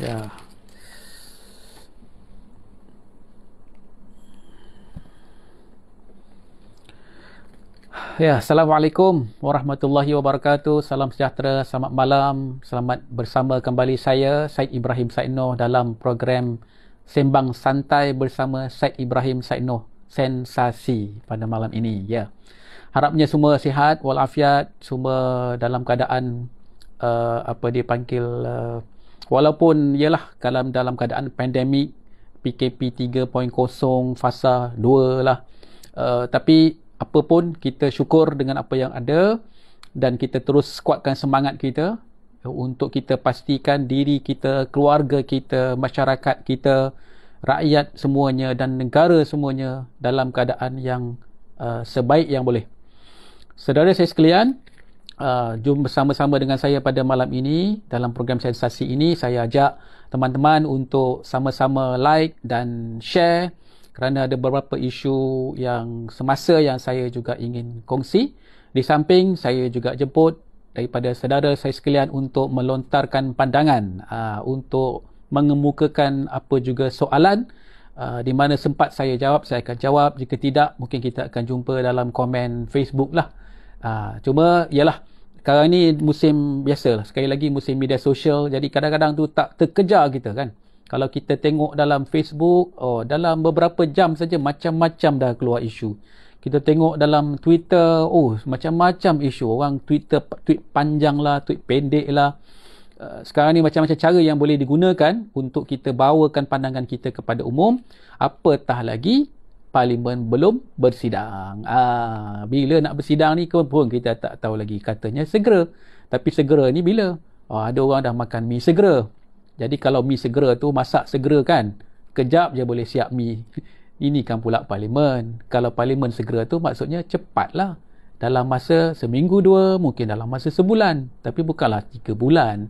Ja. Ya. ya, assalamualaikum warahmatullahi wabarakatuh. Salam sejahtera, selamat malam. Selamat bersama kembali saya Syed Ibrahim Said Noh dalam program Sembang Santai bersama Syed Ibrahim Said Noh Sensasi pada malam ini. Ya. Harapnya semua sihat walafiat, semua dalam keadaan uh, apa dipanggil uh, eh, walaupun ialah dalam dalam keadaan pandemik PKP 3.0 fasa 2 lah uh, tapi apa pun kita syukur dengan apa yang ada dan kita terus kuatkan semangat kita untuk kita pastikan diri kita, keluarga kita, masyarakat kita, rakyat semuanya dan negara semuanya dalam keadaan yang uh, sebaik yang boleh. Saudara saya sekalian, Ah, jom bersama-sama dengan saya pada malam ini dalam program sensasi ini saya ajak teman-teman untuk sama-sama like dan share kerana ada beberapa isu yang semasa yang saya juga ingin kongsi di samping saya juga jemput daripada saudara saya sekalian untuk melontarkan pandangan uh, untuk mengemukakan apa juga soalan Uh, di mana sempat saya jawab, saya akan jawab. Jika tidak, mungkin kita akan jumpa dalam komen Facebook lah. Ha, cuma ialah sekarang ni musim biasa lah. Sekali lagi musim media sosial. Jadi kadang-kadang tu tak terkejar kita kan. Kalau kita tengok dalam Facebook, oh, dalam beberapa jam saja macam-macam dah keluar isu. Kita tengok dalam Twitter, oh macam-macam isu. Orang Twitter tweet panjang lah, tweet pendek lah. Ah, sekarang ni macam-macam cara yang boleh digunakan untuk kita bawakan pandangan kita kepada umum. Apatah lagi parlimen belum bersidang. Ah, bila nak bersidang ni pun kita tak tahu lagi katanya segera. Tapi segera ni bila? Oh, ada orang dah makan mi segera. Jadi kalau mi segera tu masak segera kan. Kejap je boleh siap mi. Ini kan pula parlimen. Kalau parlimen segera tu maksudnya cepatlah. Dalam masa seminggu dua, mungkin dalam masa sebulan. Tapi bukanlah tiga bulan.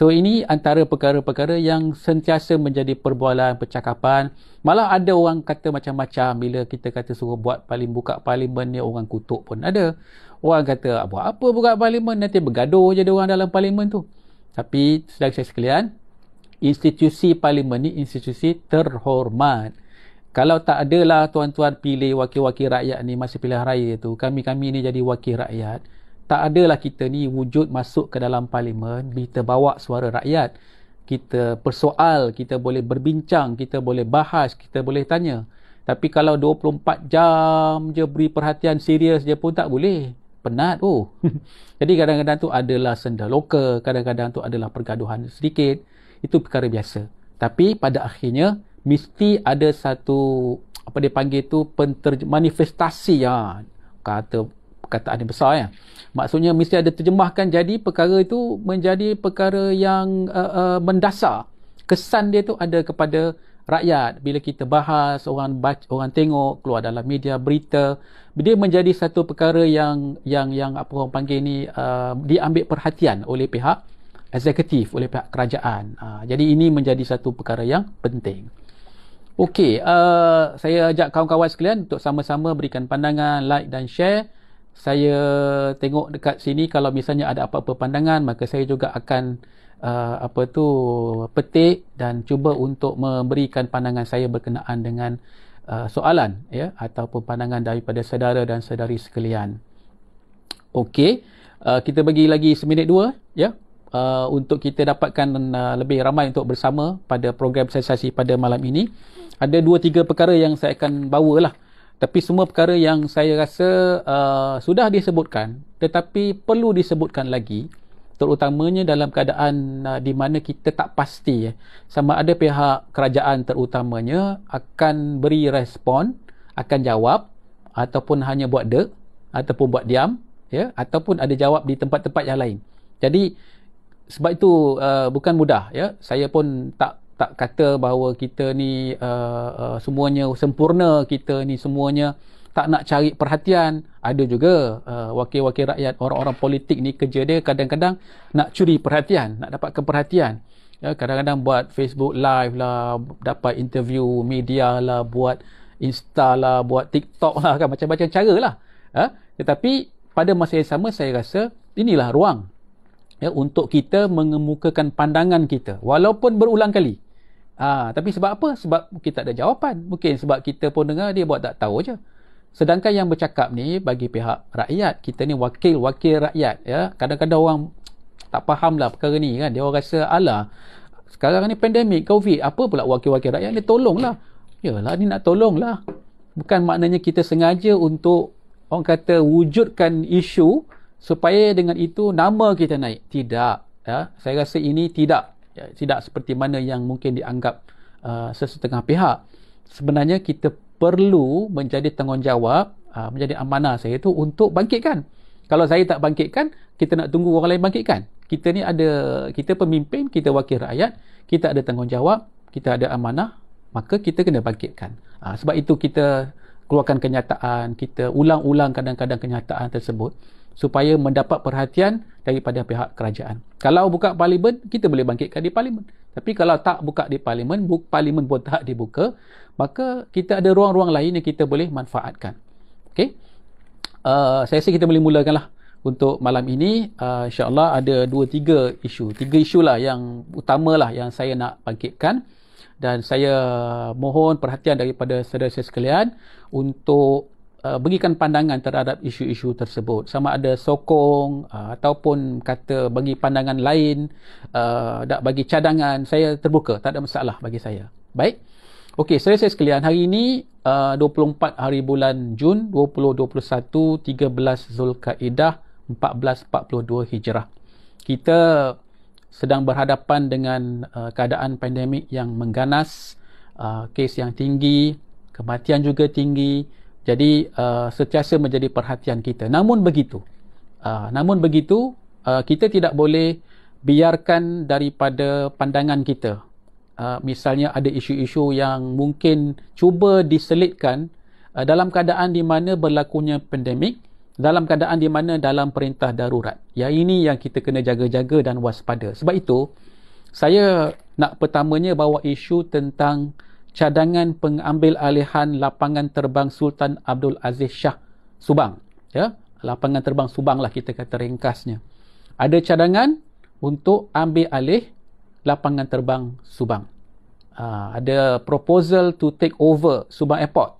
So ini antara perkara-perkara yang sentiasa menjadi perbualan, percakapan. Malah ada orang kata macam-macam bila kita kata suruh buat paling buka parlimen ni orang kutuk pun ada. Orang kata ah, buat apa buka parlimen nanti bergaduh je dia orang dalam parlimen tu. Tapi sedang saya sekalian, institusi parlimen ni institusi terhormat. Kalau tak adalah tuan-tuan pilih wakil-wakil rakyat ni masa pilihan raya tu, kami-kami ni jadi wakil rakyat tak adalah kita ni wujud masuk ke dalam parlimen kita bawa suara rakyat kita persoal kita boleh berbincang kita boleh bahas kita boleh tanya tapi kalau 24 jam je beri perhatian serius je pun tak boleh penat oh jadi kadang-kadang tu adalah senda loka kadang-kadang tu adalah pergaduhan sedikit itu perkara biasa tapi pada akhirnya mesti ada satu apa dia panggil tu penter manifestasi ya kata perkataan yang besar ya. Maksudnya mesti ada terjemahkan jadi perkara itu menjadi perkara yang uh, uh, mendasar. Kesan dia tu ada kepada rakyat bila kita bahas orang baca, orang tengok keluar dalam media berita dia menjadi satu perkara yang yang yang apa orang panggil ni uh, diambil perhatian oleh pihak eksekutif oleh pihak kerajaan. Uh, jadi ini menjadi satu perkara yang penting. Okey, uh, saya ajak kawan-kawan sekalian untuk sama-sama berikan pandangan, like dan share saya tengok dekat sini kalau misalnya ada apa-apa pandangan maka saya juga akan uh, apa tu petik dan cuba untuk memberikan pandangan saya berkenaan dengan uh, soalan ya ataupun pandangan daripada saudara dan saudari sekalian. Okey, uh, kita bagi lagi seminit dua ya uh, untuk kita dapatkan uh, lebih ramai untuk bersama pada program sesi pada malam ini. Ada dua tiga perkara yang saya akan bawalah. lah tapi semua perkara yang saya rasa uh, sudah disebutkan tetapi perlu disebutkan lagi terutamanya dalam keadaan uh, di mana kita tak pasti eh, sama ada pihak kerajaan terutamanya akan beri respon akan jawab ataupun hanya buat dek ataupun buat diam ya ataupun ada jawab di tempat-tempat yang lain jadi sebab itu uh, bukan mudah ya saya pun tak tak kata bahawa kita ni uh, uh, semuanya sempurna kita ni semuanya tak nak cari perhatian ada juga uh, wakil-wakil rakyat orang-orang politik ni kerja dia kadang-kadang nak curi perhatian nak dapat keperhatian ya, kadang-kadang buat Facebook live lah dapat interview media lah buat Insta lah buat TikTok lah kan macam-macam cara lah ya? tetapi pada masa yang sama saya rasa inilah ruang ya, untuk kita mengemukakan pandangan kita walaupun berulang kali Ha, tapi sebab apa? Sebab kita tak ada jawapan. Mungkin sebab kita pun dengar dia buat tak tahu je. Sedangkan yang bercakap ni bagi pihak rakyat, kita ni wakil-wakil rakyat. Ya, Kadang-kadang orang tak faham lah perkara ni kan. Dia orang rasa alah. Sekarang ni pandemik, covid, apa pula wakil-wakil rakyat ni tolonglah. Yalah ni nak tolong lah. Bukan maknanya kita sengaja untuk orang kata wujudkan isu supaya dengan itu nama kita naik. Tidak. Ya, saya rasa ini tidak ya, tidak seperti mana yang mungkin dianggap uh, sesetengah pihak sebenarnya kita perlu menjadi tanggungjawab uh, menjadi amanah saya itu untuk bangkitkan kalau saya tak bangkitkan kita nak tunggu orang lain bangkitkan kita ni ada kita pemimpin kita wakil rakyat kita ada tanggungjawab kita ada amanah maka kita kena bangkitkan uh, sebab itu kita keluarkan kenyataan kita ulang-ulang kadang-kadang kenyataan tersebut supaya mendapat perhatian daripada pihak kerajaan. Kalau buka parlimen, kita boleh bangkitkan di parlimen. Tapi kalau tak buka di parlimen, bu- parlimen pun tak dibuka, maka kita ada ruang-ruang lain yang kita boleh manfaatkan. Okay? Uh, saya rasa kita boleh mulakanlah untuk malam ini. Uh, InsyaAllah ada dua, tiga isu. Tiga isu lah yang utamalah yang saya nak bangkitkan. Dan saya mohon perhatian daripada saudara-saudara sekalian untuk Uh, berikan pandangan terhadap isu-isu tersebut sama ada sokong uh, ataupun kata bagi pandangan lain uh, dak bagi cadangan saya terbuka tak ada masalah bagi saya baik okey saya saya sekalian hari ini uh, 24 hari bulan Jun 2021 13 Zulkaidah 1442 Hijrah kita sedang berhadapan dengan uh, keadaan pandemik yang mengganas uh, kes yang tinggi kematian juga tinggi jadi uh, sentiasa menjadi perhatian kita namun begitu uh, namun begitu uh, kita tidak boleh biarkan daripada pandangan kita uh, misalnya ada isu-isu yang mungkin cuba diselitkan uh, dalam keadaan di mana berlakunya pandemik dalam keadaan di mana dalam perintah darurat Ya ini yang kita kena jaga-jaga dan waspada sebab itu saya nak pertamanya bawa isu tentang cadangan pengambil alihan lapangan terbang Sultan Abdul Aziz Shah Subang. Ya, lapangan terbang Subang lah kita kata ringkasnya. Ada cadangan untuk ambil alih lapangan terbang Subang. Uh, ada proposal to take over Subang Airport.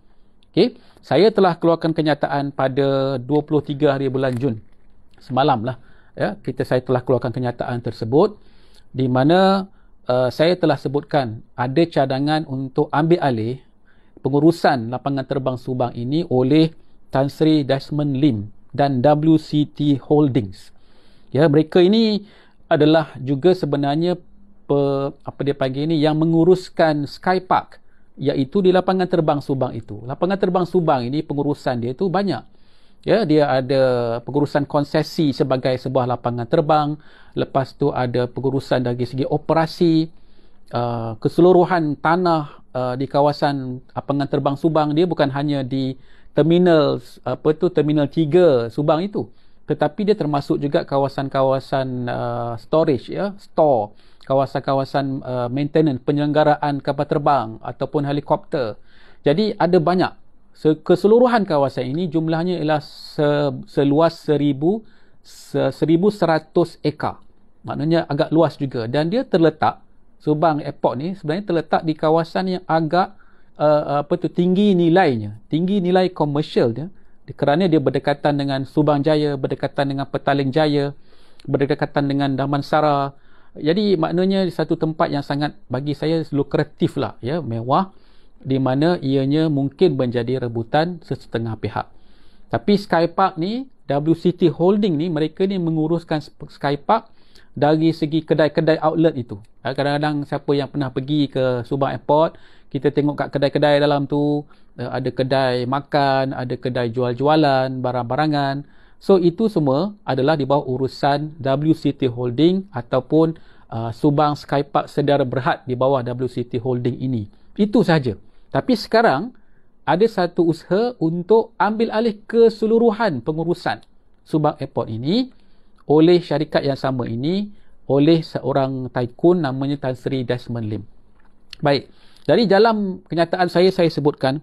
Okay. Saya telah keluarkan kenyataan pada 23 hari bulan Jun. Semalam lah. Ya, kita saya telah keluarkan kenyataan tersebut di mana Eh, saya telah sebutkan ada cadangan untuk ambil alih pengurusan lapangan terbang Subang ini oleh Tan Sri Desmond Lim dan WCT Holdings. Ya, mereka ini adalah juga sebenarnya pe, apa dia panggil ini yang menguruskan Sky Park iaitu di lapangan terbang Subang itu. Lapangan terbang Subang ini pengurusan dia itu banyak ya dia ada pengurusan konsesi sebagai sebuah lapangan terbang lepas tu ada pengurusan dari segi operasi uh, keseluruhan tanah uh, di kawasan lapangan uh, terbang Subang dia bukan hanya di terminal apa tu terminal 3 Subang itu tetapi dia termasuk juga kawasan-kawasan uh, storage ya store kawasan-kawasan uh, maintenance penyelenggaraan kapal terbang ataupun helikopter jadi ada banyak keseluruhan kawasan ini jumlahnya ialah seluas 1,100 ekar. Maknanya agak luas juga dan dia terletak Subang Airport ni sebenarnya terletak di kawasan yang agak uh, apa tu tinggi nilainya, tinggi nilai komersial dia kerana dia berdekatan dengan Subang Jaya, berdekatan dengan Petaling Jaya, berdekatan dengan Damansara. Jadi maknanya satu tempat yang sangat bagi saya lukratif lah ya, mewah di mana ianya mungkin menjadi rebutan sesetengah pihak. Tapi Skypark ni, WCT Holding ni, mereka ni menguruskan Skypark dari segi kedai-kedai outlet itu. Eh, kadang-kadang siapa yang pernah pergi ke Subang Airport, kita tengok kat kedai-kedai dalam tu, eh, ada kedai makan, ada kedai jual-jualan, barang-barangan. So itu semua adalah di bawah urusan WCT Holding ataupun uh, Subang Skypark Sedara Berhad di bawah WCT Holding ini. Itu sahaja. Tapi sekarang ada satu usaha untuk ambil alih keseluruhan pengurusan Subang Airport ini oleh syarikat yang sama ini oleh seorang tycoon namanya Tan Sri Desmond Lim. Baik. Dari dalam kenyataan saya saya sebutkan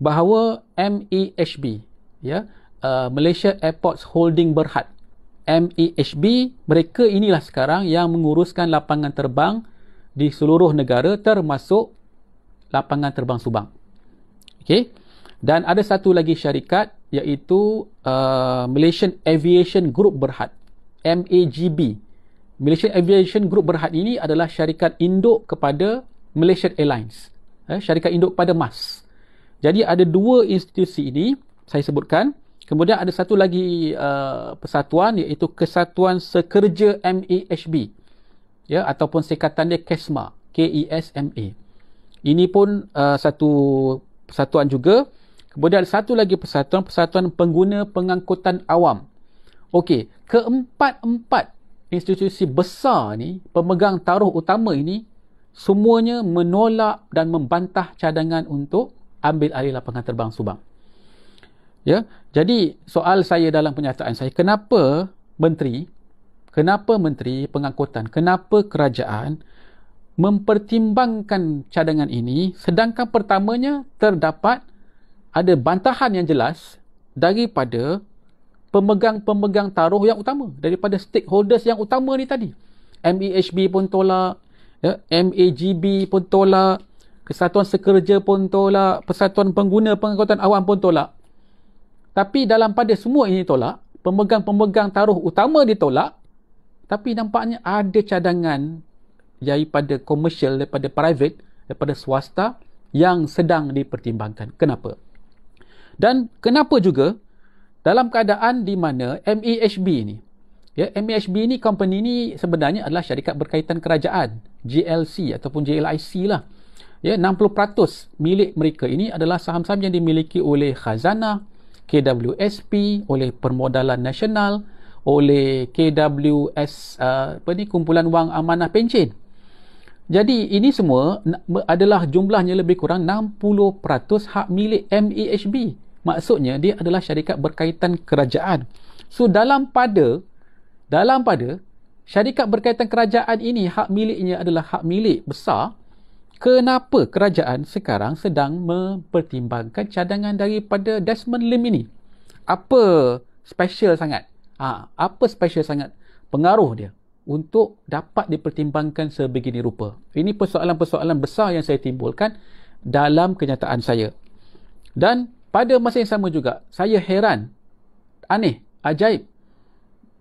bahawa MEHB ya uh, Malaysia Airports Holding Berhad MEHB mereka inilah sekarang yang menguruskan lapangan terbang di seluruh negara termasuk lapangan terbang Subang. Okey. Dan ada satu lagi syarikat iaitu uh, Malaysian Aviation Group Berhad, MAGB. Malaysian Aviation Group Berhad ini adalah syarikat induk kepada Malaysian Airlines. Eh, syarikat induk kepada MAS. Jadi ada dua institusi ini saya sebutkan. Kemudian ada satu lagi uh, persatuan iaitu Kesatuan Sekerja MAHB. Ya ataupun sekatan dia KESMA, K E S M A. Ini pun uh, satu persatuan juga. Kemudian satu lagi persatuan, persatuan pengguna pengangkutan awam. Okey, keempat-empat institusi besar ni, pemegang taruh utama ini, semuanya menolak dan membantah cadangan untuk ambil alih lapangan terbang Subang. Ya, jadi soal saya dalam penyataan saya, kenapa menteri, kenapa menteri pengangkutan, kenapa kerajaan mempertimbangkan cadangan ini sedangkan pertamanya terdapat ada bantahan yang jelas daripada pemegang-pemegang taruh yang utama daripada stakeholders yang utama ni tadi MEHB pun tolak ya, MAGB pun tolak Kesatuan Sekerja pun tolak Persatuan Pengguna Pengangkutan Awam pun tolak tapi dalam pada semua ini tolak pemegang-pemegang taruh utama ditolak tapi nampaknya ada cadangan iaitu pada komersial daripada private daripada swasta yang sedang dipertimbangkan kenapa dan kenapa juga dalam keadaan di mana MEHB ini ya MEHB ini company ini sebenarnya adalah syarikat berkaitan kerajaan GLC ataupun JLIC lah ya 60% milik mereka ini adalah saham-saham yang dimiliki oleh Khazana, KWSP oleh permodalan nasional oleh KWS uh, apa ni kumpulan wang amanah pencen jadi ini semua adalah jumlahnya lebih kurang 60% hak milik MEHB. Maksudnya dia adalah syarikat berkaitan kerajaan. So dalam pada dalam pada syarikat berkaitan kerajaan ini hak miliknya adalah hak milik besar. Kenapa kerajaan sekarang sedang mempertimbangkan cadangan daripada Desmond Lim ini? Apa special sangat? Ha, apa special sangat pengaruh dia? untuk dapat dipertimbangkan sebegini rupa. Ini persoalan-persoalan besar yang saya timbulkan dalam kenyataan saya. Dan pada masa yang sama juga, saya heran, aneh, ajaib.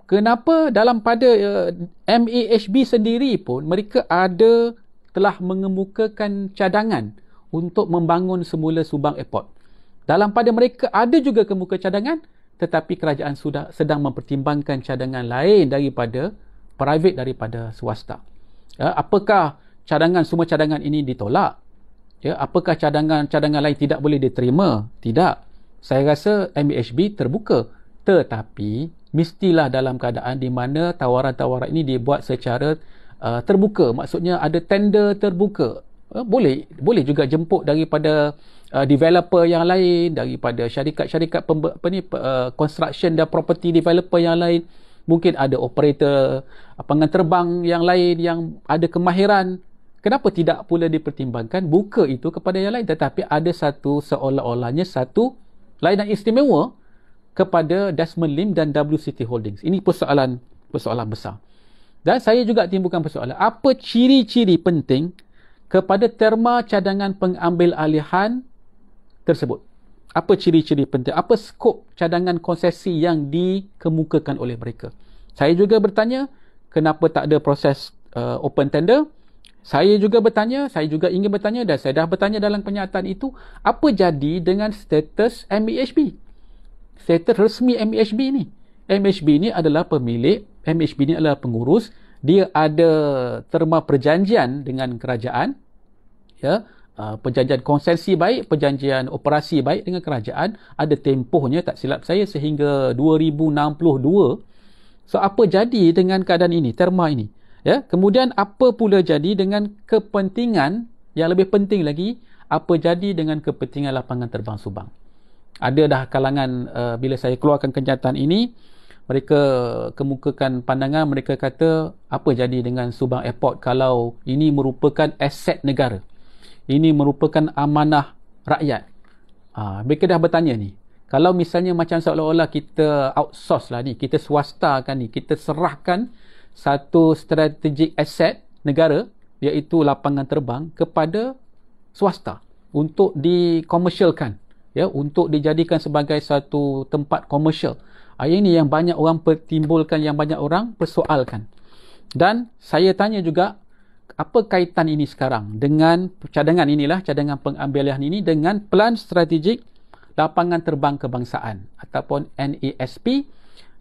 Kenapa dalam pada uh, eh, MEHB sendiri pun mereka ada telah mengemukakan cadangan untuk membangun semula Subang Airport. Dalam pada mereka ada juga kemuka cadangan tetapi kerajaan sudah sedang mempertimbangkan cadangan lain daripada private daripada swasta. Ya, apakah cadangan semua cadangan ini ditolak? Ya, apakah cadangan-cadangan lain tidak boleh diterima? Tidak. Saya rasa MBHB terbuka. Tetapi mestilah dalam keadaan di mana tawaran-tawaran ini dibuat secara uh, terbuka. Maksudnya ada tender terbuka. Uh, boleh boleh juga jemput daripada uh, developer yang lain daripada syarikat-syarikat pembe- apa uh, construction dan property developer yang lain mungkin ada operator pangan terbang yang lain yang ada kemahiran kenapa tidak pula dipertimbangkan buka itu kepada yang lain tetapi ada satu seolah-olahnya satu lain dan istimewa kepada Desmond Lim dan W City Holdings ini persoalan persoalan besar dan saya juga timbulkan persoalan apa ciri-ciri penting kepada terma cadangan pengambil alihan tersebut apa ciri-ciri penting, apa skop cadangan konsesi yang dikemukakan oleh mereka. Saya juga bertanya, kenapa tak ada proses uh, open tender? Saya juga bertanya, saya juga ingin bertanya dan saya dah bertanya dalam penyataan itu, apa jadi dengan status MEHB? Status resmi MEHB ni. MHB ni adalah pemilik, MHB ni adalah pengurus, dia ada terma perjanjian dengan kerajaan. Ya, Uh, perjanjian konsensi baik, perjanjian operasi baik dengan kerajaan ada tempohnya tak silap saya sehingga 2062. So apa jadi dengan keadaan ini, terma ini? Ya, kemudian apa pula jadi dengan kepentingan yang lebih penting lagi, apa jadi dengan kepentingan lapangan terbang Subang? Ada dah kalangan uh, bila saya keluarkan kenyataan ini, mereka kemukakan pandangan mereka kata apa jadi dengan Subang Airport kalau ini merupakan aset negara? ini merupakan amanah rakyat. Ah, mereka dah bertanya ni. Kalau misalnya macam seolah-olah kita outsource lah ni, kita swastakan ni, kita serahkan satu strategic aset negara iaitu lapangan terbang kepada swasta untuk dikomersialkan ya untuk dijadikan sebagai satu tempat komersial. Ah ini yang banyak orang pertimbulkan yang banyak orang persoalkan. Dan saya tanya juga apa kaitan ini sekarang dengan cadangan inilah cadangan pengambilan ini dengan plan strategik lapangan terbang kebangsaan ataupun NESP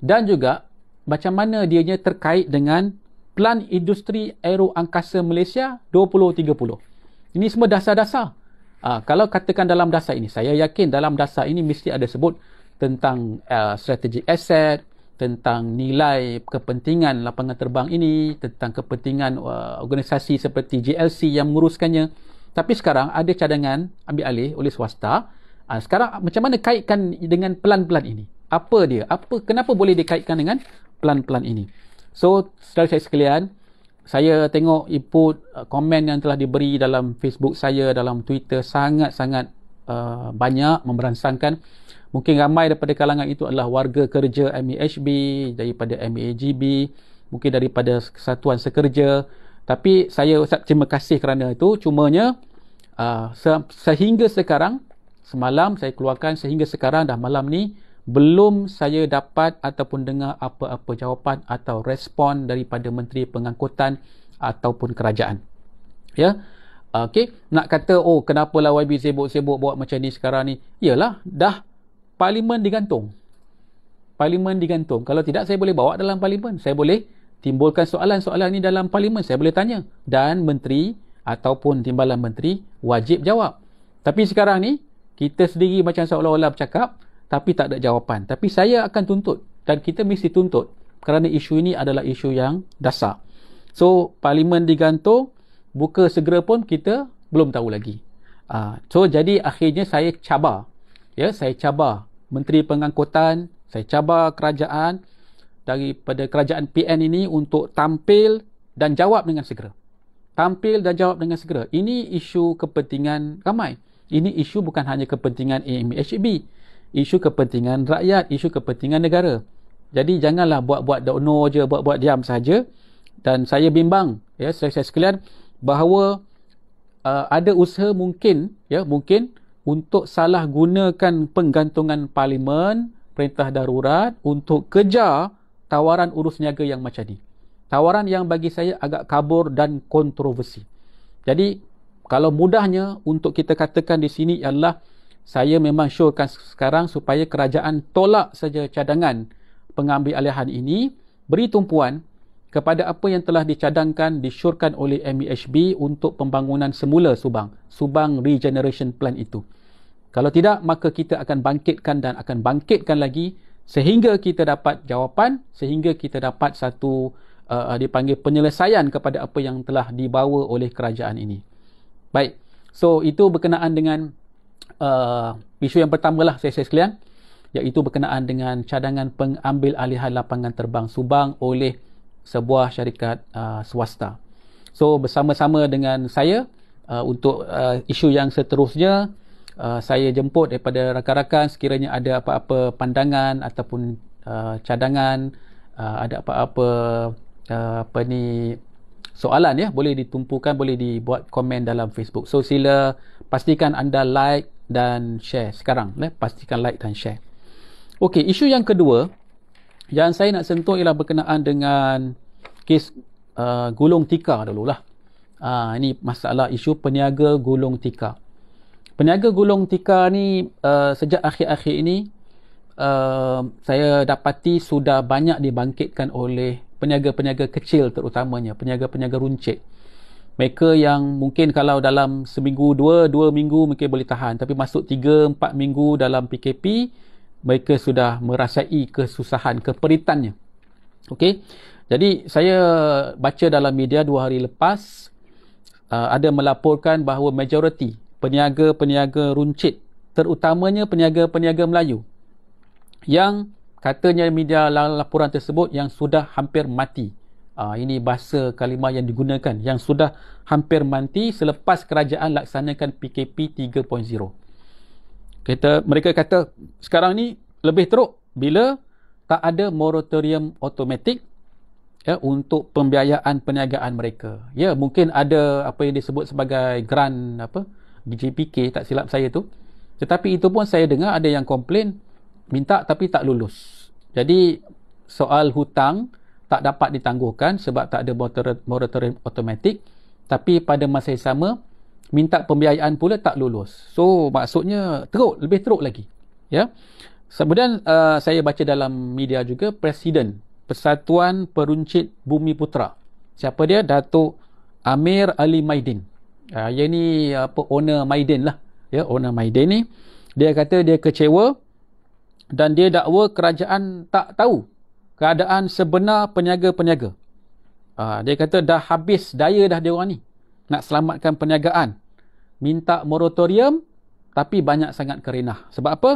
dan juga macam mana dianya terkait dengan plan industri aero angkasa Malaysia 2030. Ini semua dasar-dasar. Uh, kalau katakan dalam dasar ini, saya yakin dalam dasar ini mesti ada sebut tentang uh, ah, strategic asset, tentang nilai kepentingan lapangan terbang ini tentang kepentingan uh, organisasi seperti JLC yang menguruskannya tapi sekarang ada cadangan ambil alih oleh swasta uh, sekarang macam mana kaitkan dengan pelan-pelan ini apa dia apa kenapa boleh dikaitkan dengan pelan-pelan ini so setelah saya sekalian saya tengok input uh, komen yang telah diberi dalam Facebook saya dalam Twitter sangat-sangat uh, banyak memberansangkan mungkin ramai daripada kalangan itu adalah warga kerja MEHB daripada MEAGB mungkin daripada kesatuan sekerja tapi saya ucap terima kasih kerana itu cumanya uh, sehingga sekarang semalam saya keluarkan sehingga sekarang dah malam ni belum saya dapat ataupun dengar apa-apa jawapan atau respon daripada menteri pengangkutan ataupun kerajaan ya yeah? okey nak kata oh kenapalah YB sibuk-sibuk buat macam ni sekarang ni iyalah dah parlimen digantung. Parlimen digantung. Kalau tidak saya boleh bawa dalam parlimen. Saya boleh timbulkan soalan-soalan ini dalam parlimen. Saya boleh tanya dan menteri ataupun timbalan menteri wajib jawab. Tapi sekarang ni kita sendiri macam seolah-olah bercakap tapi tak ada jawapan. Tapi saya akan tuntut dan kita mesti tuntut kerana isu ini adalah isu yang dasar. So, parlimen digantung, buka segera pun kita belum tahu lagi. Ah, so, jadi akhirnya saya cabar. Ya, saya cabar Menteri Pengangkutan, saya cabar kerajaan daripada kerajaan PN ini untuk tampil dan jawab dengan segera. Tampil dan jawab dengan segera. Ini isu kepentingan ramai. Ini isu bukan hanya kepentingan AMHB. Isu kepentingan rakyat, isu kepentingan negara. Jadi janganlah buat-buat dono je, buat-buat diam saja. Dan saya bimbang, ya, saya, saya sekalian bahawa uh, ada usaha mungkin, ya, mungkin untuk salah gunakan penggantungan parlimen perintah darurat untuk kejar tawaran urus niaga yang macam ni tawaran yang bagi saya agak kabur dan kontroversi jadi kalau mudahnya untuk kita katakan di sini ialah saya memang syorkan sekarang supaya kerajaan tolak saja cadangan pengambil alihan ini beri tumpuan kepada apa yang telah dicadangkan disyorkan oleh MEHB untuk pembangunan semula Subang, Subang Regeneration Plan itu. Kalau tidak, maka kita akan bangkitkan dan akan bangkitkan lagi sehingga kita dapat jawapan, sehingga kita dapat satu uh, uh, dipanggil penyelesaian kepada apa yang telah dibawa oleh kerajaan ini. Baik, so itu berkenaan dengan uh, isu yang pertama lah saya, saya sekalian iaitu berkenaan dengan cadangan pengambil alihan lapangan terbang Subang oleh sebuah syarikat uh, swasta. So bersama-sama dengan saya uh, untuk uh, isu yang seterusnya uh, saya jemput daripada rakan-rakan sekiranya ada apa-apa pandangan ataupun uh, cadangan uh, ada apa-apa uh, apa ni soalan ya boleh ditumpukan boleh dibuat komen dalam Facebook. So sila pastikan anda like dan share sekarang ya pastikan like dan share. Okey, isu yang kedua yang saya nak sentuh ialah berkenaan dengan kes uh, gulung tikar dulu lah. Uh, ah, ini masalah isu peniaga gulung tikar. Peniaga gulung tikar ni uh, sejak akhir-akhir ini uh, saya dapati sudah banyak dibangkitkan oleh peniaga-peniaga kecil terutamanya, peniaga-peniaga runcit. Mereka yang mungkin kalau dalam seminggu dua, dua minggu mungkin boleh tahan. Tapi masuk tiga, empat minggu dalam PKP, mereka sudah merasai kesusahan, keperitannya. Okey, jadi saya baca dalam media dua hari lepas uh, ada melaporkan bahawa majoriti peniaga-peniaga runcit, terutamanya peniaga-peniaga Melayu yang katanya media laporan tersebut yang sudah hampir mati. Uh, ini bahasa kalimah yang digunakan yang sudah hampir mati selepas kerajaan laksanakan PKP 3.0. Kita mereka kata sekarang ni lebih teruk bila tak ada moratorium automatik ya untuk pembiayaan perniagaan mereka ya mungkin ada apa yang disebut sebagai grant apa GPK tak silap saya tu tetapi itu pun saya dengar ada yang komplain minta tapi tak lulus jadi soal hutang tak dapat ditangguhkan sebab tak ada moratorium automatik tapi pada masa yang sama minta pembiayaan pula tak lulus. So maksudnya teruk, lebih teruk lagi. Ya. Kemudian uh, saya baca dalam media juga Presiden Persatuan Peruncit Bumi Putra. Siapa dia? Datuk Amir Ali Maidin. Uh, yang ni apa owner Maidin lah. Ya, owner Maidin ni dia kata dia kecewa dan dia dakwa kerajaan tak tahu keadaan sebenar peniaga-peniaga. Uh, dia kata dah habis daya dah dia orang ni nak selamatkan perniagaan minta moratorium tapi banyak sangat kerenah. Sebab apa?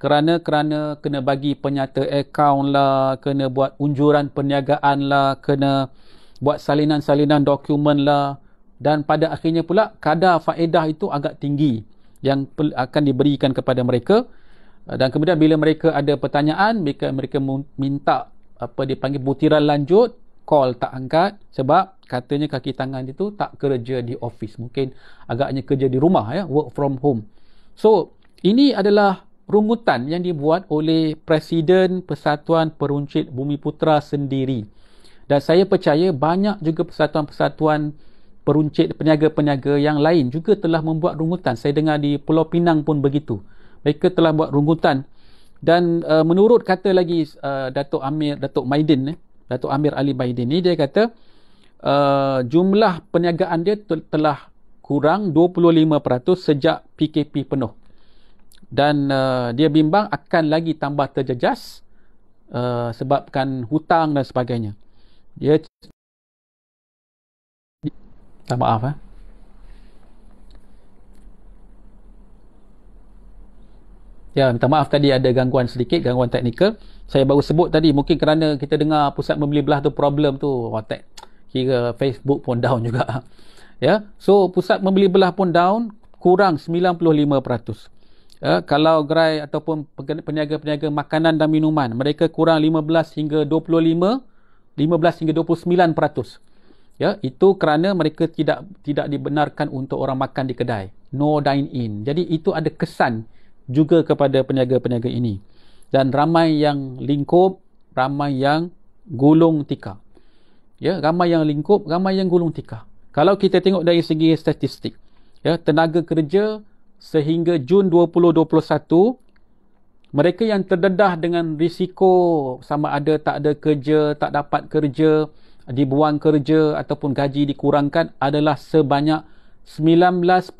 Kerana kerana kena bagi penyata akaun lah, kena buat unjuran perniagaan lah, kena buat salinan-salinan dokumen lah. Dan pada akhirnya pula kadar faedah itu agak tinggi yang akan diberikan kepada mereka. Dan kemudian bila mereka ada pertanyaan, mereka, mereka minta apa dipanggil butiran lanjut, call tak angkat sebab katanya kaki tangan itu tak kerja di office mungkin agaknya kerja di rumah ya work from home so ini adalah rungutan yang dibuat oleh presiden persatuan peruncit bumi putra sendiri dan saya percaya banyak juga persatuan-persatuan peruncit peniaga-peniaga yang lain juga telah membuat rungutan saya dengar di pulau pinang pun begitu mereka telah buat rungutan dan uh, menurut kata lagi uh, Datuk Amir Datuk Maidin eh, Datuk Amir Ali Maidin ni dia kata Uh, jumlah perniagaan dia telah kurang 25% sejak PKP penuh. Dan uh, dia bimbang akan lagi tambah terjejas uh, sebabkan hutang dan sebagainya. Dia Tak maaf eh. Ya, minta maaf tadi ada gangguan sedikit, gangguan teknikal. Saya baru sebut tadi mungkin kerana kita dengar pusat membeli belah tu problem tu. Oh, tech kira Facebook pun down juga. Ya. So pusat membeli belah pun down kurang 95%. Ya, kalau gerai ataupun peniaga-peniaga makanan dan minuman, mereka kurang 15 hingga 25 15 hingga 29%. Ya, itu kerana mereka tidak tidak dibenarkan untuk orang makan di kedai. No dine in. Jadi itu ada kesan juga kepada peniaga-peniaga ini. Dan ramai yang lingkup, ramai yang gulung tikar ya ramai yang lingkup ramai yang gulung tikar kalau kita tengok dari segi statistik ya tenaga kerja sehingga Jun 2021 mereka yang terdedah dengan risiko sama ada tak ada kerja tak dapat kerja dibuang kerja ataupun gaji dikurangkan adalah sebanyak 19.1%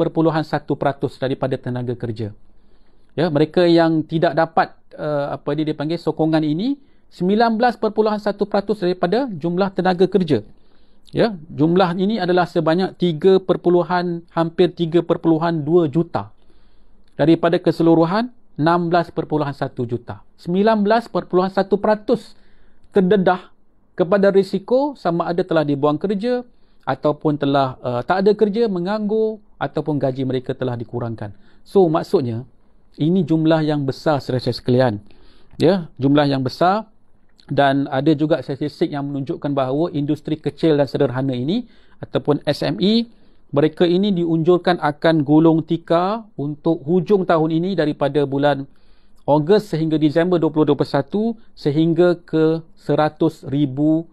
daripada tenaga kerja. Ya, mereka yang tidak dapat uh, apa dia dipanggil sokongan ini 19.1% daripada jumlah tenaga kerja. Ya, jumlah ini adalah sebanyak 3. hampir 3.2 juta daripada keseluruhan 16.1 juta. 19.1% terdedah kepada risiko sama ada telah dibuang kerja ataupun telah uh, tak ada kerja, menganggur ataupun gaji mereka telah dikurangkan. So maksudnya ini jumlah yang besar secara sekalian. Ya, jumlah yang besar dan ada juga statistik yang menunjukkan bahawa industri kecil dan sederhana ini ataupun SME mereka ini diunjurkan akan gulung tika untuk hujung tahun ini daripada bulan Ogos sehingga Disember 2021 sehingga ke 100 ribu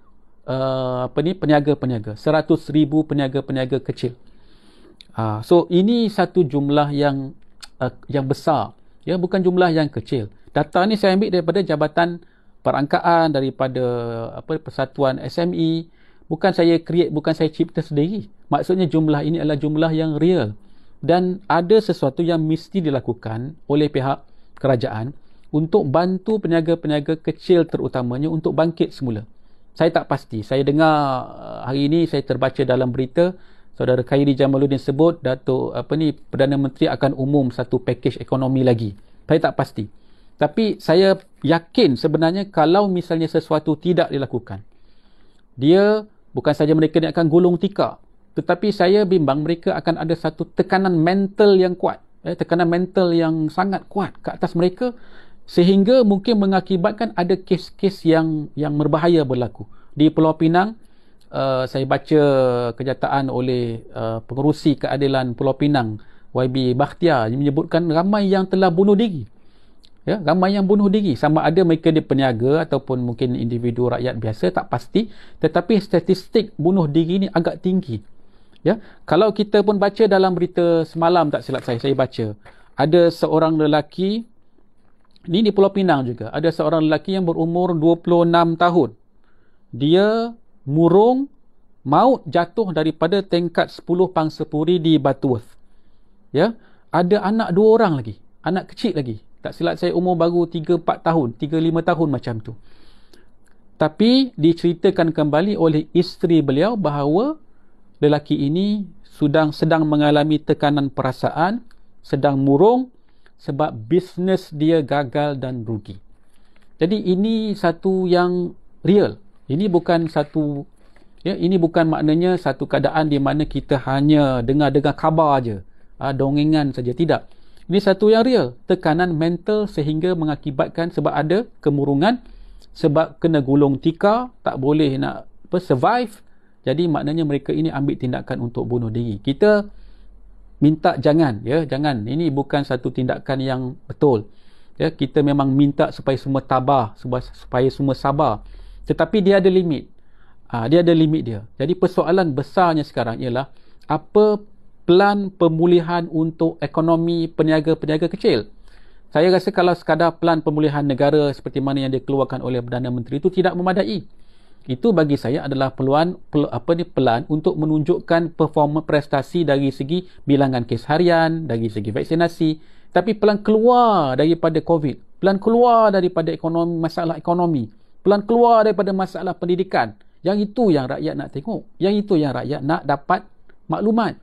uh, peniaga-peniaga 100 ribu peniaga-peniaga kecil. Uh, so ini satu jumlah yang uh, yang besar ya bukan jumlah yang kecil. Data ni saya ambil daripada Jabatan perangkaan daripada apa persatuan SME bukan saya create bukan saya cipta sendiri maksudnya jumlah ini adalah jumlah yang real dan ada sesuatu yang mesti dilakukan oleh pihak kerajaan untuk bantu peniaga-peniaga kecil terutamanya untuk bangkit semula saya tak pasti saya dengar uh, hari ini saya terbaca dalam berita saudara Khairi Jamaluddin sebut Datuk apa ni Perdana Menteri akan umum satu pakej ekonomi lagi saya tak pasti tapi saya yakin sebenarnya kalau misalnya sesuatu tidak dilakukan, dia bukan saja mereka akan gulung tikar, tetapi saya bimbang mereka akan ada satu tekanan mental yang kuat, eh, tekanan mental yang sangat kuat ke atas mereka sehingga mungkin mengakibatkan ada kes-kes yang yang berbahaya berlaku. Di Pulau Pinang, uh, saya baca kenyataan oleh uh, eh, pengurusi keadilan Pulau Pinang, YB Bakhtia, menyebutkan ramai yang telah bunuh diri ya ramai yang bunuh diri sama ada mereka di peniaga ataupun mungkin individu rakyat biasa tak pasti tetapi statistik bunuh diri ni agak tinggi ya kalau kita pun baca dalam berita semalam tak silap saya saya baca ada seorang lelaki ni di Pulau Pinang juga ada seorang lelaki yang berumur 26 tahun dia murung maut jatuh daripada tingkat 10 pangsapuri di Batuworth ya ada anak dua orang lagi anak kecil lagi tak silap saya umur baru 3 4 tahun 3 5 tahun macam tu tapi diceritakan kembali oleh isteri beliau bahawa lelaki ini sedang sedang mengalami tekanan perasaan sedang murung sebab bisnes dia gagal dan rugi jadi ini satu yang real ini bukan satu ya ini bukan maknanya satu keadaan di mana kita hanya dengar-dengar khabar aja ah, ha, dongengan saja tidak ini satu yang real, tekanan mental sehingga mengakibatkan sebab ada kemurungan, sebab kena gulung tikar, tak boleh nak apa, survive. Jadi maknanya mereka ini ambil tindakan untuk bunuh diri. Kita minta jangan, ya, jangan. Ini bukan satu tindakan yang betul. Ya, kita memang minta supaya semua tabah, supaya semua sabar. Tetapi dia ada limit. Ha, dia ada limit dia. Jadi persoalan besarnya sekarang ialah apa pelan pemulihan untuk ekonomi peniaga-peniaga kecil. Saya rasa kalau sekadar pelan pemulihan negara seperti mana yang dikeluarkan oleh Perdana Menteri itu tidak memadai. Itu bagi saya adalah peluang pel, apa ni pelan untuk menunjukkan performa prestasi dari segi bilangan kes harian, dari segi vaksinasi, tapi pelan keluar daripada COVID, pelan keluar daripada ekonomi, masalah ekonomi, pelan keluar daripada masalah pendidikan. Yang itu yang rakyat nak tengok, yang itu yang rakyat nak dapat maklumat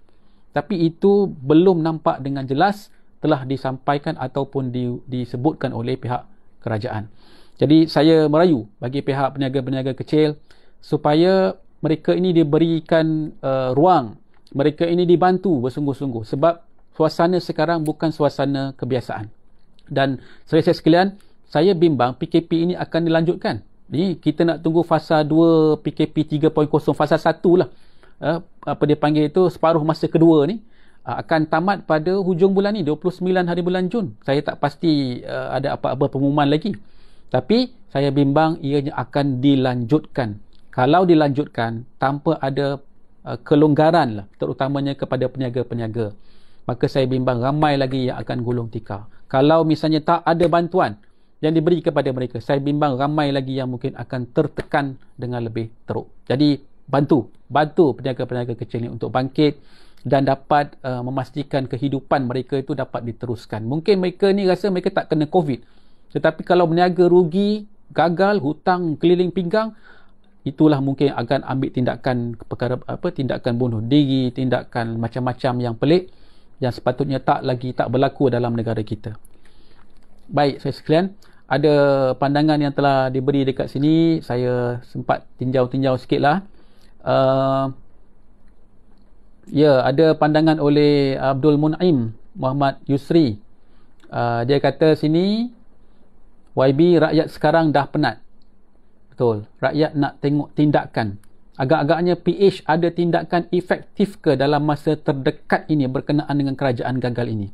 tapi itu belum nampak dengan jelas telah disampaikan ataupun di, disebutkan oleh pihak kerajaan. Jadi saya merayu bagi pihak peniaga-peniaga kecil supaya mereka ini diberikan uh, ruang, mereka ini dibantu bersungguh-sungguh sebab suasana sekarang bukan suasana kebiasaan. Dan saya sekalian, saya bimbang PKP ini akan dilanjutkan. Jadi kita nak tunggu fasa 2 PKP 3.0 fasa 1 lah uh, apa dia panggil itu separuh masa kedua ni uh, akan tamat pada hujung bulan ni 29 hari bulan Jun saya tak pasti uh, ada apa-apa pengumuman lagi tapi saya bimbang ianya akan dilanjutkan kalau dilanjutkan tanpa ada uh, kelonggaran lah terutamanya kepada peniaga-peniaga maka saya bimbang ramai lagi yang akan gulung tikar kalau misalnya tak ada bantuan yang diberi kepada mereka saya bimbang ramai lagi yang mungkin akan tertekan dengan lebih teruk jadi bantu bantu peniaga-peniaga kecil ini untuk bangkit dan dapat uh, memastikan kehidupan mereka itu dapat diteruskan. Mungkin mereka ni rasa mereka tak kena COVID. Tetapi kalau meniaga rugi, gagal, hutang keliling pinggang, itulah mungkin akan ambil tindakan perkara apa tindakan bunuh diri, tindakan macam-macam yang pelik yang sepatutnya tak lagi tak berlaku dalam negara kita. Baik, saya sekalian ada pandangan yang telah diberi dekat sini, saya sempat tinjau-tinjau sikitlah uh, ya ada pandangan oleh Abdul Munaim, Muhammad Yusri uh, dia kata sini YB rakyat sekarang dah penat betul rakyat nak tengok tindakan agak-agaknya PH ada tindakan efektif ke dalam masa terdekat ini berkenaan dengan kerajaan gagal ini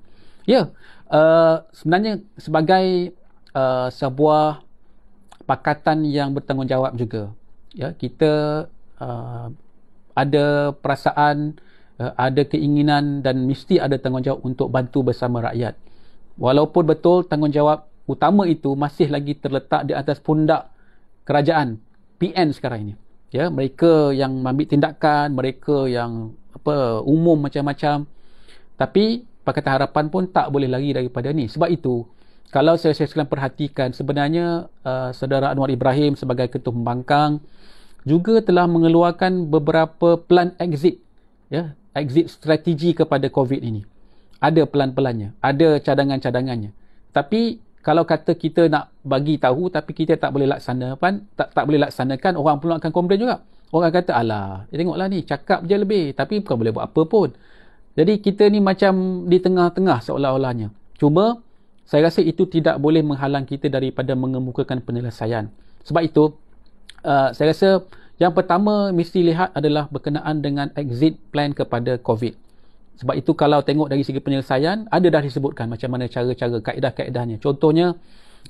ya yeah, uh, sebenarnya sebagai uh, sebuah pakatan yang bertanggungjawab juga ya kita Uh, ada perasaan uh, ada keinginan dan mesti ada tanggungjawab untuk bantu bersama rakyat walaupun betul tanggungjawab utama itu masih lagi terletak di atas pundak kerajaan PN sekarang ini ya mereka yang mengambil tindakan mereka yang apa umum macam-macam tapi pakata harapan pun tak boleh lari daripada ni sebab itu kalau saya, saya sekalian perhatikan sebenarnya uh, saudara Anwar Ibrahim sebagai ketua pembangkang juga telah mengeluarkan beberapa plan exit ya exit strategi kepada covid ini ada pelan-pelannya ada cadangan-cadangannya tapi kalau kata kita nak bagi tahu tapi kita tak boleh laksanakan tak tak boleh laksanakan orang pun akan komplain juga orang akan kata alah ya tengoklah ni cakap je lebih tapi bukan boleh buat apa pun jadi kita ni macam di tengah-tengah seolah-olahnya cuma saya rasa itu tidak boleh menghalang kita daripada mengemukakan penyelesaian sebab itu uh, saya rasa yang pertama mesti lihat adalah berkenaan dengan exit plan kepada COVID. Sebab itu kalau tengok dari segi penyelesaian, ada dah disebutkan macam mana cara-cara kaedah-kaedahnya. Contohnya,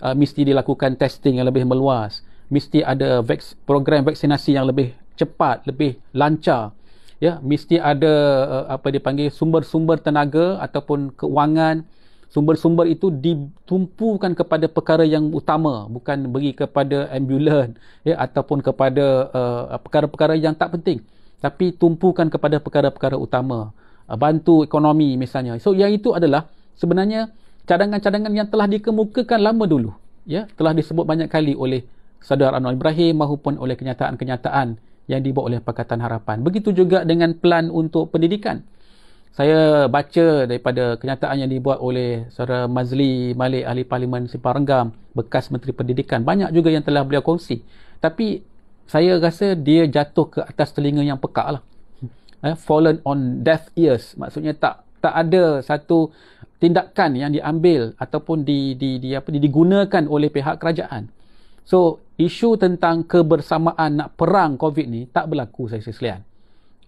uh, mesti dilakukan testing yang lebih meluas. Mesti ada vaks- program vaksinasi yang lebih cepat, lebih lancar. Ya, mesti ada uh, apa dipanggil sumber-sumber tenaga ataupun keuangan sumber-sumber itu ditumpukan kepada perkara yang utama bukan bagi kepada ambulans ya ataupun kepada uh, perkara-perkara yang tak penting tapi tumpukan kepada perkara-perkara utama uh, bantu ekonomi misalnya so yang itu adalah sebenarnya cadangan-cadangan yang telah dikemukakan lama dulu ya telah disebut banyak kali oleh Saudara Anwar Ibrahim maupun oleh kenyataan-kenyataan yang dibuat oleh Pakatan Harapan. Begitu juga dengan plan untuk pendidikan saya baca daripada kenyataan yang dibuat oleh Saudara Mazli Malik Ahli Parlimen Renggam, bekas Menteri Pendidikan banyak juga yang telah beliau kongsi tapi saya rasa dia jatuh ke atas telinga yang pekak lah eh, fallen on deaf ears maksudnya tak tak ada satu tindakan yang diambil ataupun di, di, di, apa, digunakan oleh pihak kerajaan so isu tentang kebersamaan nak perang COVID ni tak berlaku saya sekalian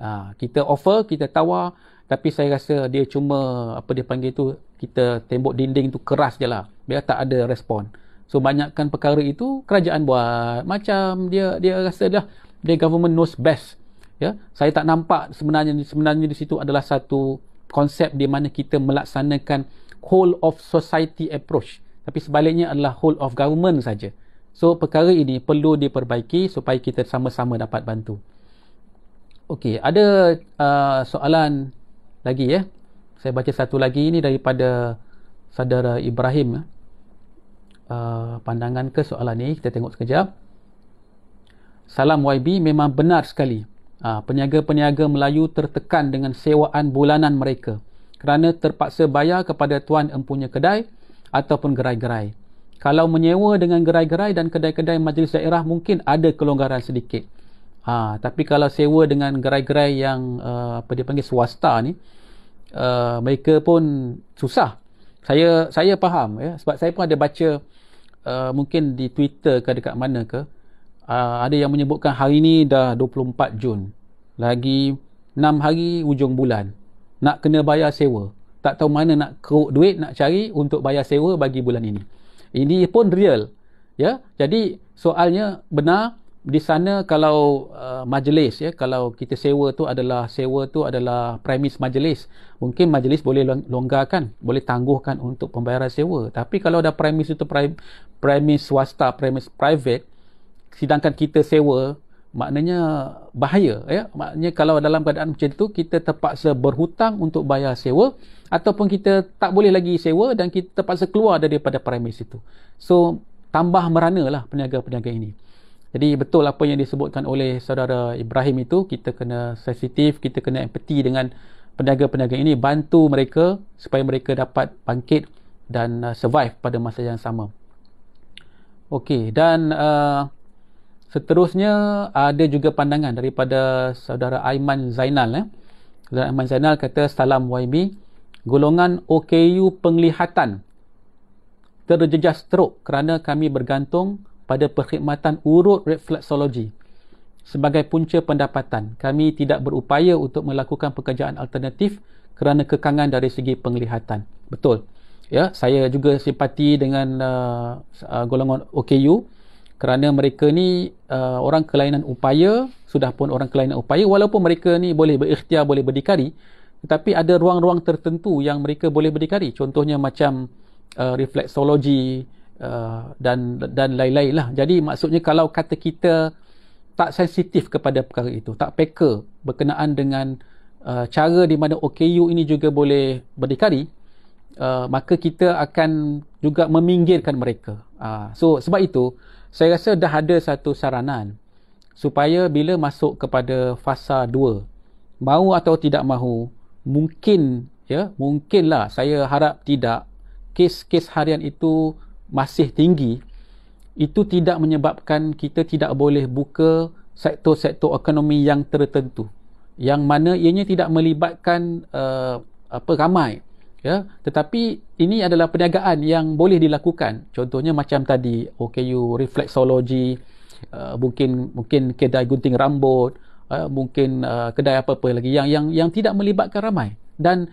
Ha, kita offer, kita tawar tapi saya rasa dia cuma apa dia panggil tu kita tembok dinding tu keras je lah biar tak ada respon so banyakkan perkara itu kerajaan buat macam dia dia rasa dah dia government knows best ya saya tak nampak sebenarnya sebenarnya di situ adalah satu konsep di mana kita melaksanakan whole of society approach tapi sebaliknya adalah whole of government saja so perkara ini perlu diperbaiki supaya kita sama-sama dapat bantu Okey, ada uh, soalan lagi ya. Eh? Saya baca satu lagi ini daripada saudara Ibrahim. Ya. Uh, pandangan ke soalan ni kita tengok sekejap. Salam YB memang benar sekali. Uh, peniaga-peniaga Melayu tertekan dengan sewaan bulanan mereka kerana terpaksa bayar kepada tuan empunya kedai ataupun gerai-gerai. Kalau menyewa dengan gerai-gerai dan kedai-kedai majlis daerah mungkin ada kelonggaran sedikit. Ha, tapi kalau sewa dengan gerai-gerai yang uh, apa dia panggil swasta ni, uh, mereka pun susah. Saya saya faham ya sebab saya pun ada baca uh, mungkin di Twitter ke dekat mana ke uh, ada yang menyebutkan hari ini dah 24 Jun. Lagi 6 hari hujung bulan nak kena bayar sewa. Tak tahu mana nak keruk duit nak cari untuk bayar sewa bagi bulan ini. Ini pun real. Ya. Jadi soalnya benar di sana kalau uh, majlis ya kalau kita sewa tu adalah sewa tu adalah premis majlis mungkin majlis boleh longgarkan boleh tangguhkan untuk pembayaran sewa tapi kalau ada premis itu premis swasta premis private sedangkan kita sewa maknanya bahaya ya maknanya kalau dalam keadaan macam tu kita terpaksa berhutang untuk bayar sewa ataupun kita tak boleh lagi sewa dan kita terpaksa keluar daripada premis itu so tambah merana lah peniaga-peniaga ini jadi betul apa yang disebutkan oleh saudara Ibrahim itu, kita kena sensitif, kita kena empati dengan peniaga-peniaga ini, bantu mereka supaya mereka dapat bangkit dan uh, survive pada masa yang sama. Okey, dan uh, seterusnya ada juga pandangan daripada saudara Aiman Zainal. Eh. Saudara Aiman Zainal kata, Salam YB, golongan OKU penglihatan terjejas teruk kerana kami bergantung pada perkhidmatan urut refleksologi sebagai punca pendapatan. Kami tidak berupaya untuk melakukan pekerjaan alternatif kerana kekangan dari segi penglihatan. Betul. Ya, saya juga simpati dengan uh, uh, golongan OKU kerana mereka ni uh, orang kelainan upaya, sudah pun orang kelainan upaya walaupun mereka ni boleh berikhtiar, boleh berdikari, tetapi ada ruang-ruang tertentu yang mereka boleh berdikari. Contohnya macam uh, reflexology, Eh, dan dan lain-lain lah. Jadi maksudnya kalau kata kita tak sensitif kepada perkara itu, tak peka berkenaan dengan uh, cara di mana OKU ini juga boleh berdikari, uh, maka kita akan juga meminggirkan mereka. Uh, so sebab itu saya rasa dah ada satu saranan supaya bila masuk kepada fasa 2 mau atau tidak mahu mungkin ya mungkinlah saya harap tidak kes-kes harian itu masih tinggi itu tidak menyebabkan kita tidak boleh buka sektor-sektor ekonomi yang tertentu yang mana ianya tidak melibatkan uh, apa ramai ya tetapi ini adalah perniagaan yang boleh dilakukan contohnya macam tadi OKU reflexology uh, eh, mungkin mungkin kedai gunting rambut uh, mungkin uh, kedai apa-apa lagi yang yang yang tidak melibatkan ramai dan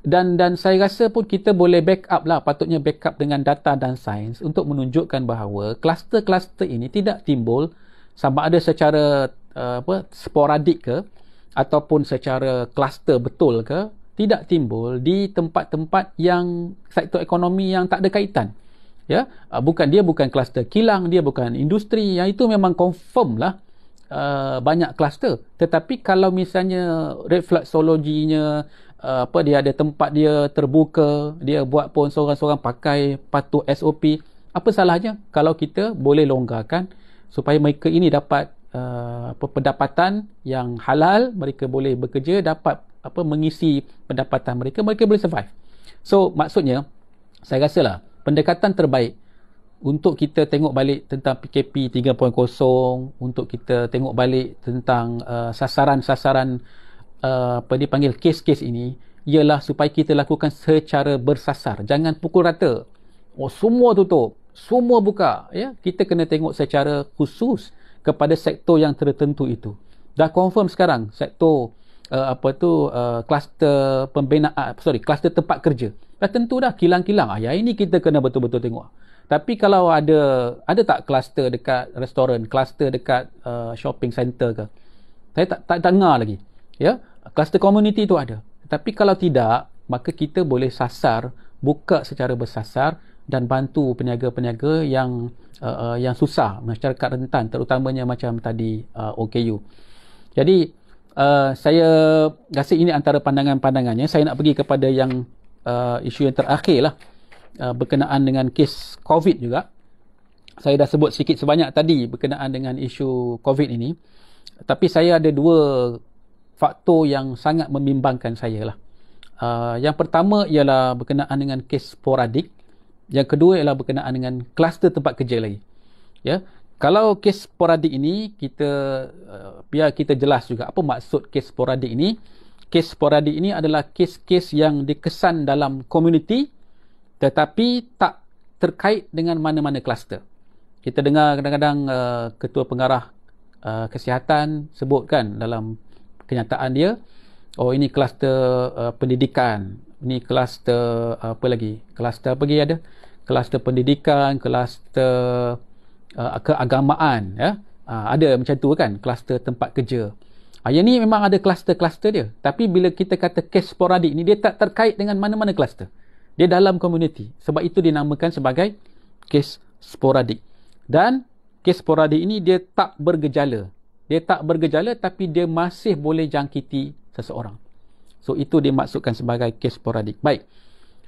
dan dan saya rasa pun kita boleh backup lah patutnya backup dengan data dan sains untuk menunjukkan bahawa kluster-kluster ini tidak timbul sama ada secara uh, apa sporadik ke ataupun secara kluster betul ke tidak timbul di tempat-tempat yang sektor ekonomi yang tak ada kaitan ya uh, bukan dia bukan kluster kilang dia bukan industri yang itu memang confirm lah uh, banyak kluster tetapi kalau misalnya reflexologinya uh, apa dia ada tempat dia terbuka, dia buat pun seorang-seorang pakai patuh SOP. Apa salahnya kalau kita boleh longgarkan supaya mereka ini dapat uh, pendapatan yang halal, mereka boleh bekerja dapat apa mengisi pendapatan mereka, mereka boleh survive. So maksudnya saya lah pendekatan terbaik untuk kita tengok balik tentang PKP 3.0 untuk kita tengok balik tentang uh, sasaran-sasaran Eh, apa panggil kes-kes ini ialah supaya kita lakukan secara bersasar jangan pukul rata oh semua tutup semua buka ya kita kena tengok secara khusus kepada sektor yang tertentu itu dah confirm sekarang sektor uh, apa tu eh, kluster uh, pembinaan uh, sorry kluster tempat kerja dah tentu dah kilang-kilang ah ya ini kita kena betul-betul tengok tapi kalau ada ada tak kluster dekat restoran kluster dekat uh, shopping center ke saya tak tak dengar lagi ya yeah? cluster community itu ada tapi kalau tidak maka kita boleh sasar buka secara bersasar dan bantu peniaga-peniaga yang uh, uh, yang susah masyarakat rentan terutamanya macam tadi uh, eh, OKU jadi uh, saya rasa ini antara pandangan-pandangannya saya nak pergi kepada yang uh, isu yang terakhir lah uh, berkenaan dengan kes COVID juga saya dah sebut sikit sebanyak tadi berkenaan dengan isu COVID ini tapi saya ada dua faktor yang sangat membimbangkan saya lah. Uh, yang pertama ialah berkenaan dengan kes sporadik. Yang kedua ialah berkenaan dengan kluster tempat kerja lagi. Ya. Yeah. Kalau kes sporadik ini kita uh, biar kita jelas juga apa maksud kes sporadik ini. Kes sporadik ini adalah kes-kes yang dikesan dalam komuniti tetapi tak terkait dengan mana-mana kluster. Kita dengar kadang-kadang uh, ketua pengarah uh, kesihatan sebutkan dalam kenyataan dia oh ini kluster uh, pendidikan ini kluster uh, apa lagi kluster apa lagi ada kluster pendidikan kluster uh, keagamaan ya uh, ada macam tu kan kluster tempat kerja uh, yang ni memang ada kluster-kluster dia tapi bila kita kata kes sporadik ni dia tak terkait dengan mana-mana kluster dia dalam komuniti sebab itu dinamakan sebagai kes sporadik dan kes sporadik ini dia tak bergejala dia tak bergejala tapi dia masih boleh jangkiti seseorang. So itu dia dimaksudkan sebagai kes sporadik. Baik.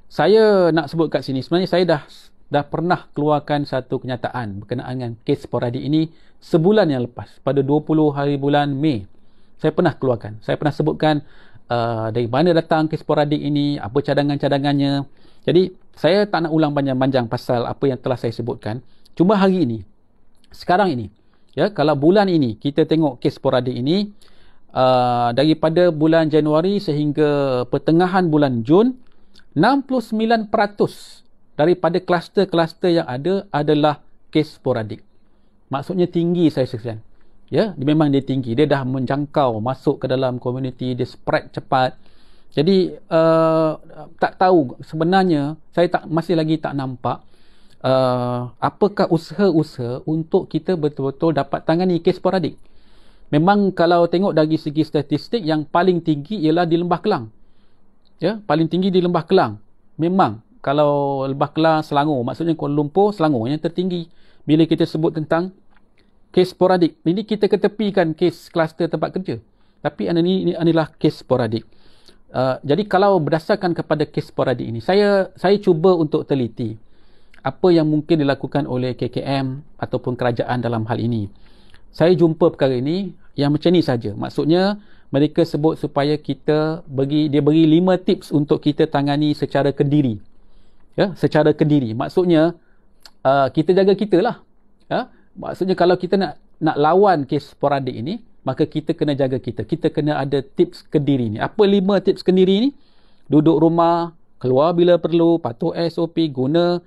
Saya nak sebut kat sini sebenarnya saya dah dah pernah keluarkan satu kenyataan berkenaan dengan kes sporadik ini sebulan yang lepas pada 20 hari bulan Mei. Saya pernah keluarkan. Saya pernah sebutkan uh, dari mana datang kes sporadik ini, apa cadangan-cadangannya. Jadi saya tak nak ulang panjang-panjang pasal apa yang telah saya sebutkan. Cuma hari ini sekarang ini ya kalau bulan ini kita tengok kes sporadik ini uh, daripada bulan Januari sehingga pertengahan bulan Jun 69% daripada kluster-kluster yang ada adalah kes sporadik maksudnya tinggi saya sekian. ya dia memang dia tinggi dia dah menjangkau masuk ke dalam komuniti dia spread cepat jadi uh, tak tahu sebenarnya saya tak masih lagi tak nampak uh, apakah usaha-usaha untuk kita betul-betul dapat tangani kes sporadik. Memang kalau tengok dari segi statistik yang paling tinggi ialah di Lembah Kelang. Ya, paling tinggi di Lembah Kelang. Memang kalau Lembah Kelang Selangor, maksudnya Kuala Lumpur Selangor yang tertinggi bila kita sebut tentang kes sporadik. Ini kita ketepikan kes kluster tempat kerja. Tapi ini, ini adalah kes sporadik. Uh, jadi kalau berdasarkan kepada kes sporadik ini, saya saya cuba untuk teliti apa yang mungkin dilakukan oleh KKM ataupun kerajaan dalam hal ini. Saya jumpa perkara ini yang macam ni saja. Maksudnya mereka sebut supaya kita bagi dia bagi 5 tips untuk kita tangani secara kendiri. Ya, secara kendiri. Maksudnya uh, kita jaga kita lah. Ya? Maksudnya kalau kita nak nak lawan kes sporadik ini, maka kita kena jaga kita. Kita kena ada tips kendiri ni. Apa 5 tips kendiri ni? Duduk rumah, keluar bila perlu, patuh SOP, guna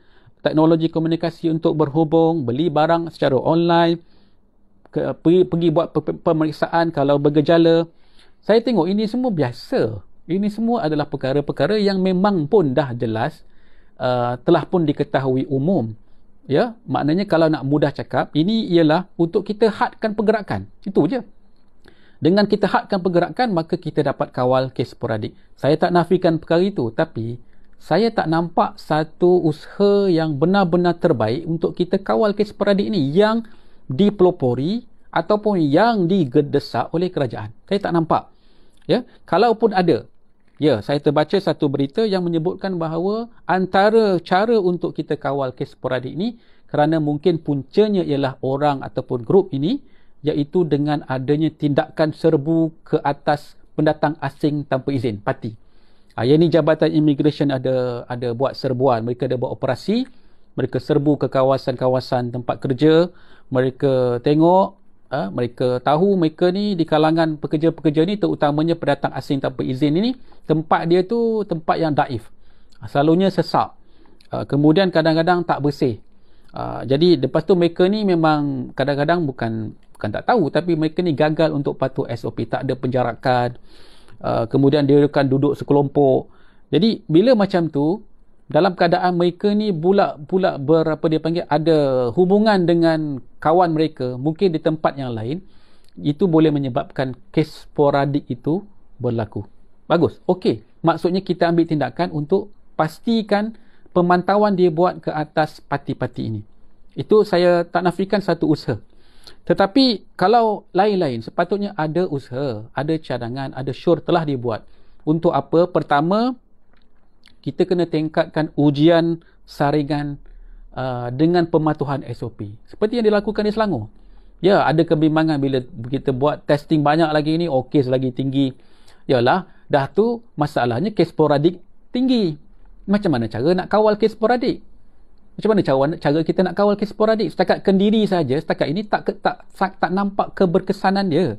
teknologi komunikasi untuk berhubung, beli barang secara online, ke, pergi, pergi buat pemeriksaan kalau bergejala. Saya tengok ini semua biasa. Ini semua adalah perkara-perkara yang memang pun dah jelas, uh, telah pun diketahui umum. Ya, maknanya kalau nak mudah cakap, ini ialah untuk kita hadkan pergerakan. Itu je. Dengan kita hadkan pergerakan, maka kita dapat kawal kes sporadik. Saya tak nafikan perkara itu, tapi saya tak nampak satu usaha yang benar-benar terbaik untuk kita kawal kes peradik ini yang dipelopori ataupun yang digedesak oleh kerajaan. Saya tak nampak. Ya, kalau pun ada. Ya, saya terbaca satu berita yang menyebutkan bahawa antara cara untuk kita kawal kes peradik ini kerana mungkin puncanya ialah orang ataupun grup ini iaitu dengan adanya tindakan serbu ke atas pendatang asing tanpa izin, parti. Ha, yang ini jabatan immigration ada ada buat serbuan. Mereka ada buat operasi. Mereka serbu ke kawasan-kawasan tempat kerja. Mereka tengok. Ha, mereka tahu mereka ni di kalangan pekerja-pekerja ni terutamanya pendatang asing tanpa izin ini tempat dia tu tempat yang daif ah, selalunya sesak ha, kemudian kadang-kadang tak bersih Uh, jadi lepas tu mereka ni memang kadang-kadang bukan bukan tak tahu tapi mereka ni gagal untuk patuh SOP tak ada penjarakan Uh, kemudian dia akan duduk sekelompok. Jadi bila macam tu dalam keadaan mereka ni bulat-bulat berapa dia panggil ada hubungan dengan kawan mereka mungkin di tempat yang lain itu boleh menyebabkan kes sporadik itu berlaku. Bagus. Okey. Maksudnya kita ambil tindakan untuk pastikan pemantauan dia buat ke atas parti-parti ini. Itu saya tak nafikan satu usaha. Tetapi kalau lain-lain, sepatutnya ada usaha, ada cadangan, ada syur telah dibuat. Untuk apa? Pertama, kita kena tingkatkan ujian saringan uh, dengan pematuhan SOP. Seperti yang dilakukan di Selangor. Ya, ada kebimbangan bila kita buat testing banyak lagi ini, oh kes lagi tinggi. Yalah, dah tu masalahnya kes sporadik tinggi. Macam mana cara nak kawal kes sporadik? macam mana cara cara kita nak kawal kesporadik setakat kendiri saja setakat ini tak tak tak, tak nampak keberkesanan dia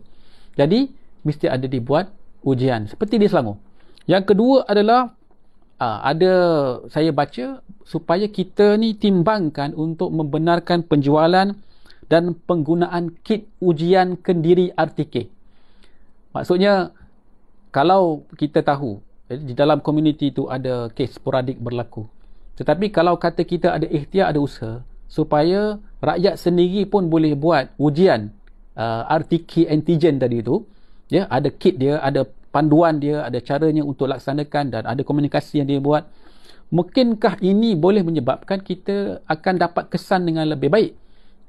jadi mesti ada dibuat ujian seperti di Selangor yang kedua adalah aa, ah, ada saya baca supaya kita ni timbangkan untuk membenarkan penjualan dan penggunaan kit ujian kendiri RTK maksudnya kalau kita tahu eh, di dalam komuniti itu ada kes sporadik berlaku tetapi kalau kata kita ada ikhtiar, ada usaha supaya rakyat sendiri pun boleh buat ujian uh, RTK antigen tadi tu, ya, ada kit dia, ada panduan dia, ada caranya untuk laksanakan dan ada komunikasi yang dia buat, mungkinkah ini boleh menyebabkan kita akan dapat kesan dengan lebih baik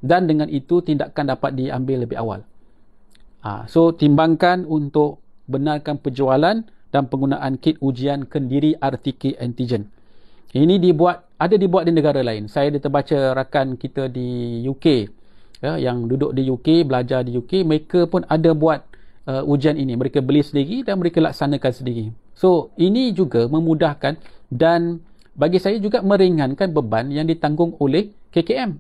dan dengan itu tindakan dapat diambil lebih awal. Ha, so, timbangkan untuk benarkan penjualan dan penggunaan kit ujian kendiri RTK antigen. Ini dibuat ada dibuat di negara lain. Saya ada terbaca rakan kita di UK ya, yang duduk di UK, belajar di UK, mereka pun ada buat uh, ujian ini. Mereka beli sendiri dan mereka laksanakan sendiri. So, ini juga memudahkan dan bagi saya juga meringankan beban yang ditanggung oleh KKM.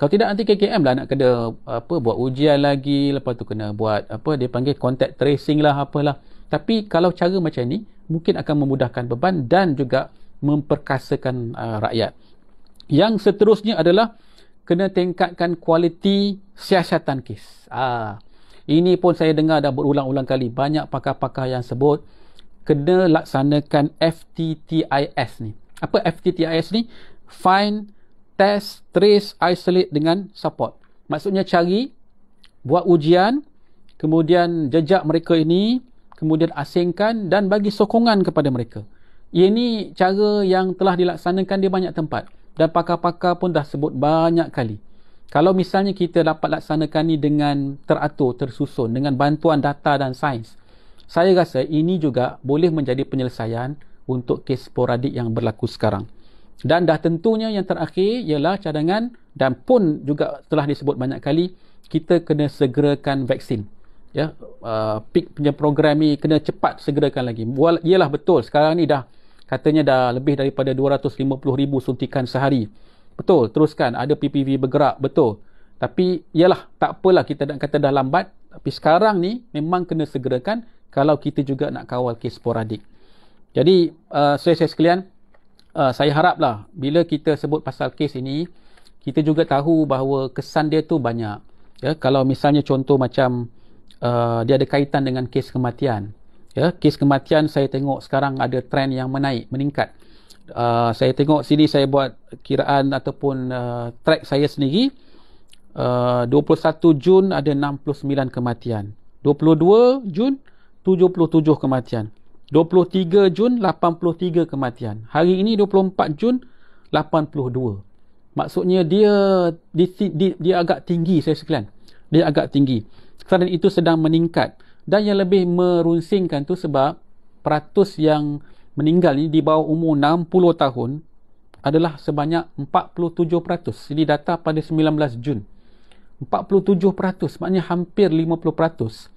Kalau tidak nanti KKM lah nak kena apa buat ujian lagi, lepas tu kena buat apa dia panggil contact tracing lah apalah. Tapi kalau cara macam ni mungkin akan memudahkan beban dan juga memperkasakan uh, rakyat. Yang seterusnya adalah kena tingkatkan kualiti siasatan kes. Ah, ini pun saya dengar dah berulang-ulang kali banyak pakar-pakar yang sebut kena laksanakan FTTIS ni. Apa FTTIS ni? Find, test, trace, isolate dengan support. Maksudnya cari, buat ujian, kemudian jejak mereka ini, kemudian asingkan dan bagi sokongan kepada mereka. Ini cara yang telah dilaksanakan di banyak tempat dan pakar-pakar pun dah sebut banyak kali. Kalau misalnya kita dapat laksanakan ni dengan teratur, tersusun dengan bantuan data dan sains, saya rasa ini juga boleh menjadi penyelesaian untuk kes sporadik yang berlaku sekarang. Dan dah tentunya yang terakhir ialah cadangan dan pun juga telah disebut banyak kali kita kena segerakan vaksin. Ya, uh, pick punya program ni kena cepat segerakan lagi. Ialah betul sekarang ni dah katanya dah lebih daripada 250,000 suntikan sehari. Betul, teruskan. Ada PPV bergerak, betul. Tapi, yalah, tak apalah kita nak kata dah lambat. Tapi sekarang ni memang kena segerakan kalau kita juga nak kawal kes sporadik. Jadi, uh, saya, saya sekalian, uh, saya haraplah bila kita sebut pasal kes ini, kita juga tahu bahawa kesan dia tu banyak. Ya, kalau misalnya contoh macam uh, dia ada kaitan dengan kes kematian, ya kes kematian saya tengok sekarang ada trend yang menaik meningkat uh, saya tengok sini saya buat kiraan ataupun uh, track saya sendiri uh, 21 Jun ada 69 kematian 22 Jun 77 kematian 23 Jun 83 kematian hari ini 24 Jun 82 maksudnya dia dia, dia, agak tinggi saya sekalian dia agak tinggi Sekarang itu sedang meningkat dan yang lebih merunsingkan tu sebab peratus yang meninggal ni di bawah umur 60 tahun adalah sebanyak 47%. peratus. Ini data pada 19 Jun. 47% peratus, maknanya hampir 50% peratus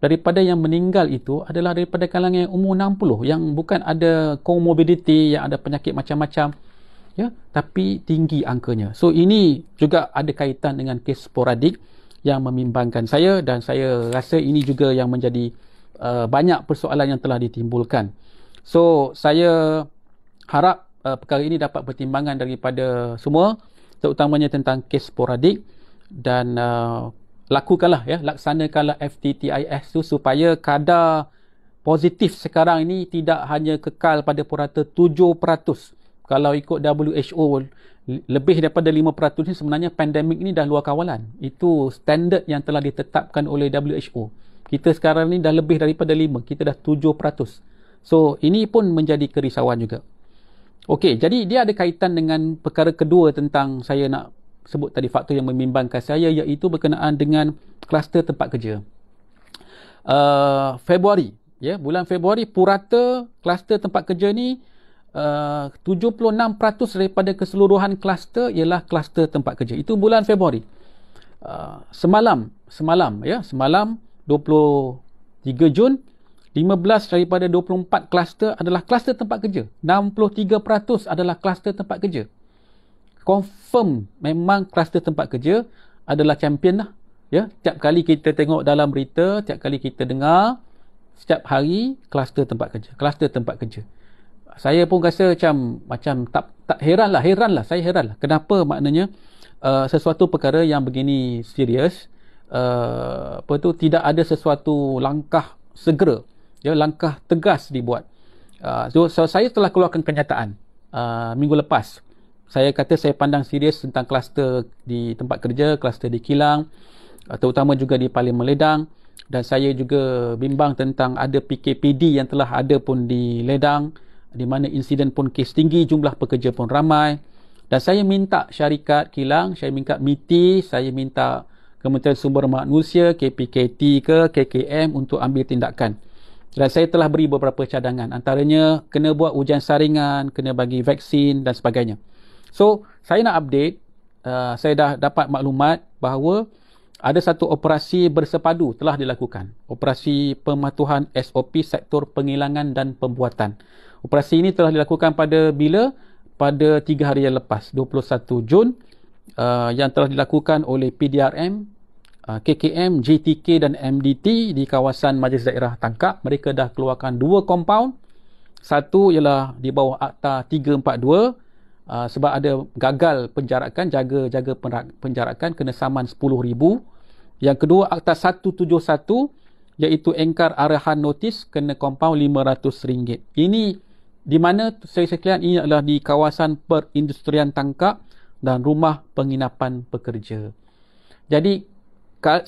daripada yang meninggal itu adalah daripada kalangan yang umur 60 yang bukan ada comorbidity yang ada penyakit macam-macam ya tapi tinggi angkanya. So ini juga ada kaitan dengan kes sporadik yang membimbangkan saya dan saya rasa ini juga yang menjadi uh, banyak persoalan yang telah ditimbulkan. So, saya harap uh, perkara ini dapat pertimbangan daripada semua terutamanya tentang kes sporadik dan uh, lakukanlah ya laksanakanlah FTTIS tu supaya kadar positif sekarang ini tidak hanya kekal pada purata 7%. Kalau ikut WHO lebih daripada 5% ni sebenarnya pandemik ni dah luar kawalan. Itu standard yang telah ditetapkan oleh WHO. Kita sekarang ni dah lebih daripada 5, kita dah 7%. So, ini pun menjadi kerisauan juga. Okey, jadi dia ada kaitan dengan perkara kedua tentang saya nak sebut tadi faktor yang membimbangkan saya iaitu berkenaan dengan kluster tempat kerja. Uh, Februari, ya, yeah, bulan Februari purata kluster tempat kerja ni uh, 76% daripada keseluruhan kluster ialah kluster tempat kerja. Itu bulan Februari. Uh, semalam, semalam ya, semalam 23 Jun 15 daripada 24 kluster adalah kluster tempat kerja. 63% adalah kluster tempat kerja. Confirm memang kluster tempat kerja adalah champion lah. Ya, setiap kali kita tengok dalam berita, setiap kali kita dengar, setiap hari kluster tempat kerja. Kluster tempat kerja saya pun rasa macam macam tak tak lah, heran lah, saya heran lah. kenapa maknanya uh, sesuatu perkara yang begini serius uh, apa tu tidak ada sesuatu langkah segera ya langkah tegas dibuat uh, so, so saya telah keluarkan kenyataan uh, minggu lepas saya kata saya pandang serius tentang kluster di tempat kerja kluster di kilang uh, terutama juga di Palim Meledang dan saya juga bimbang tentang ada PKPD yang telah ada pun di Ledang di mana insiden pun kes tinggi, jumlah pekerja pun ramai. Dan saya minta syarikat kilang, saya minta MITI, saya minta Kementerian Sumber Manusia, KPKT ke KKM untuk ambil tindakan. Dan saya telah beri beberapa cadangan antaranya kena buat ujian saringan, kena bagi vaksin dan sebagainya. So, saya nak update, uh, saya dah dapat maklumat bahawa ada satu operasi bersepadu telah dilakukan. Operasi pematuhan SOP sektor pengilangan dan pembuatan. Operasi ini telah dilakukan pada bila? Pada tiga hari yang lepas, 21 Jun uh, yang telah dilakukan oleh PDRM, uh, KKM, JTK dan MDT di kawasan Majlis Daerah Tangkap. Mereka dah keluarkan dua kompaun. Satu ialah di bawah Akta 342 uh, sebab ada gagal penjarakan jaga-jaga penjarakan kena saman 10000 yang kedua akta 171 iaitu engkar arahan notis kena compound RM500 ini di mana saya sekalian ini adalah di kawasan perindustrian tangkap dan rumah penginapan pekerja jadi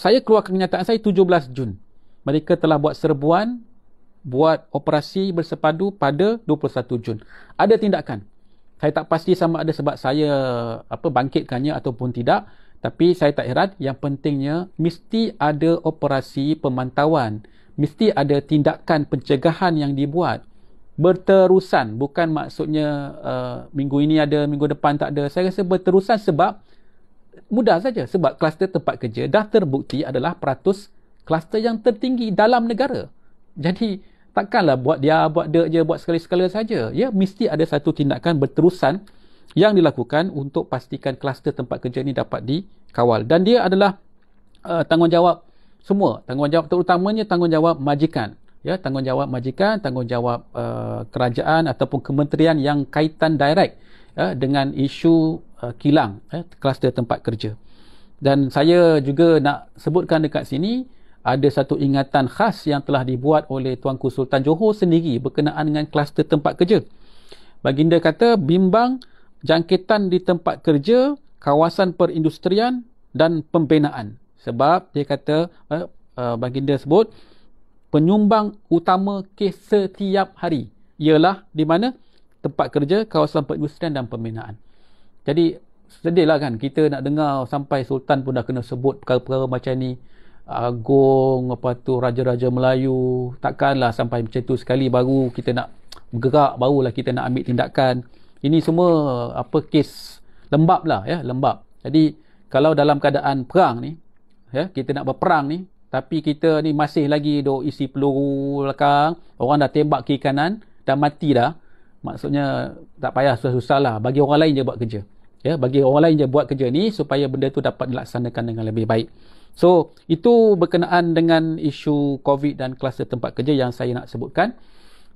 saya keluar kenyataan saya 17 Jun mereka telah buat serbuan buat operasi bersepadu pada 21 Jun. Ada tindakan saya tak pasti sama ada sebab saya apa bangkitkannya ataupun tidak tapi saya tak heran yang pentingnya mesti ada operasi pemantauan mesti ada tindakan pencegahan yang dibuat berterusan bukan maksudnya uh, minggu ini ada minggu depan tak ada saya rasa berterusan sebab mudah saja sebab kluster tempat kerja dah terbukti adalah peratus kluster yang tertinggi dalam negara jadi Takkanlah buat dia, buat dia je, buat sekali-sekala saja. Ya, mesti ada satu tindakan berterusan yang dilakukan untuk pastikan kluster tempat kerja ini dapat dikawal. Dan dia adalah uh, tanggungjawab semua. Tanggungjawab terutamanya tanggungjawab majikan. Ya, tanggungjawab majikan, tanggungjawab uh, kerajaan ataupun kementerian yang kaitan direct uh, dengan isu uh, kilang, ya, kluster tempat kerja. Dan saya juga nak sebutkan dekat sini, ada satu ingatan khas yang telah dibuat oleh Tuanku Sultan Johor sendiri berkenaan dengan kluster tempat kerja. Baginda kata bimbang jangkitan di tempat kerja, kawasan perindustrian dan pembinaan. Sebab dia kata, eh, eh, baginda sebut, penyumbang utama kes setiap hari ialah di mana? Tempat kerja, kawasan perindustrian dan pembinaan. Jadi sedihlah kan kita nak dengar sampai Sultan pun dah kena sebut perkara-perkara macam ni agung apa tu raja-raja Melayu takkanlah sampai macam tu sekali baru kita nak bergerak barulah kita nak ambil tindakan ini semua apa kes lembab lah ya lembab jadi kalau dalam keadaan perang ni ya kita nak berperang ni tapi kita ni masih lagi dok isi peluru belakang orang dah tembak kiri kanan dah mati dah maksudnya tak payah susah-susah lah bagi orang lain je buat kerja ya bagi orang lain je buat kerja ni supaya benda tu dapat dilaksanakan dengan lebih baik So, itu berkenaan dengan isu COVID dan kluster tempat kerja yang saya nak sebutkan.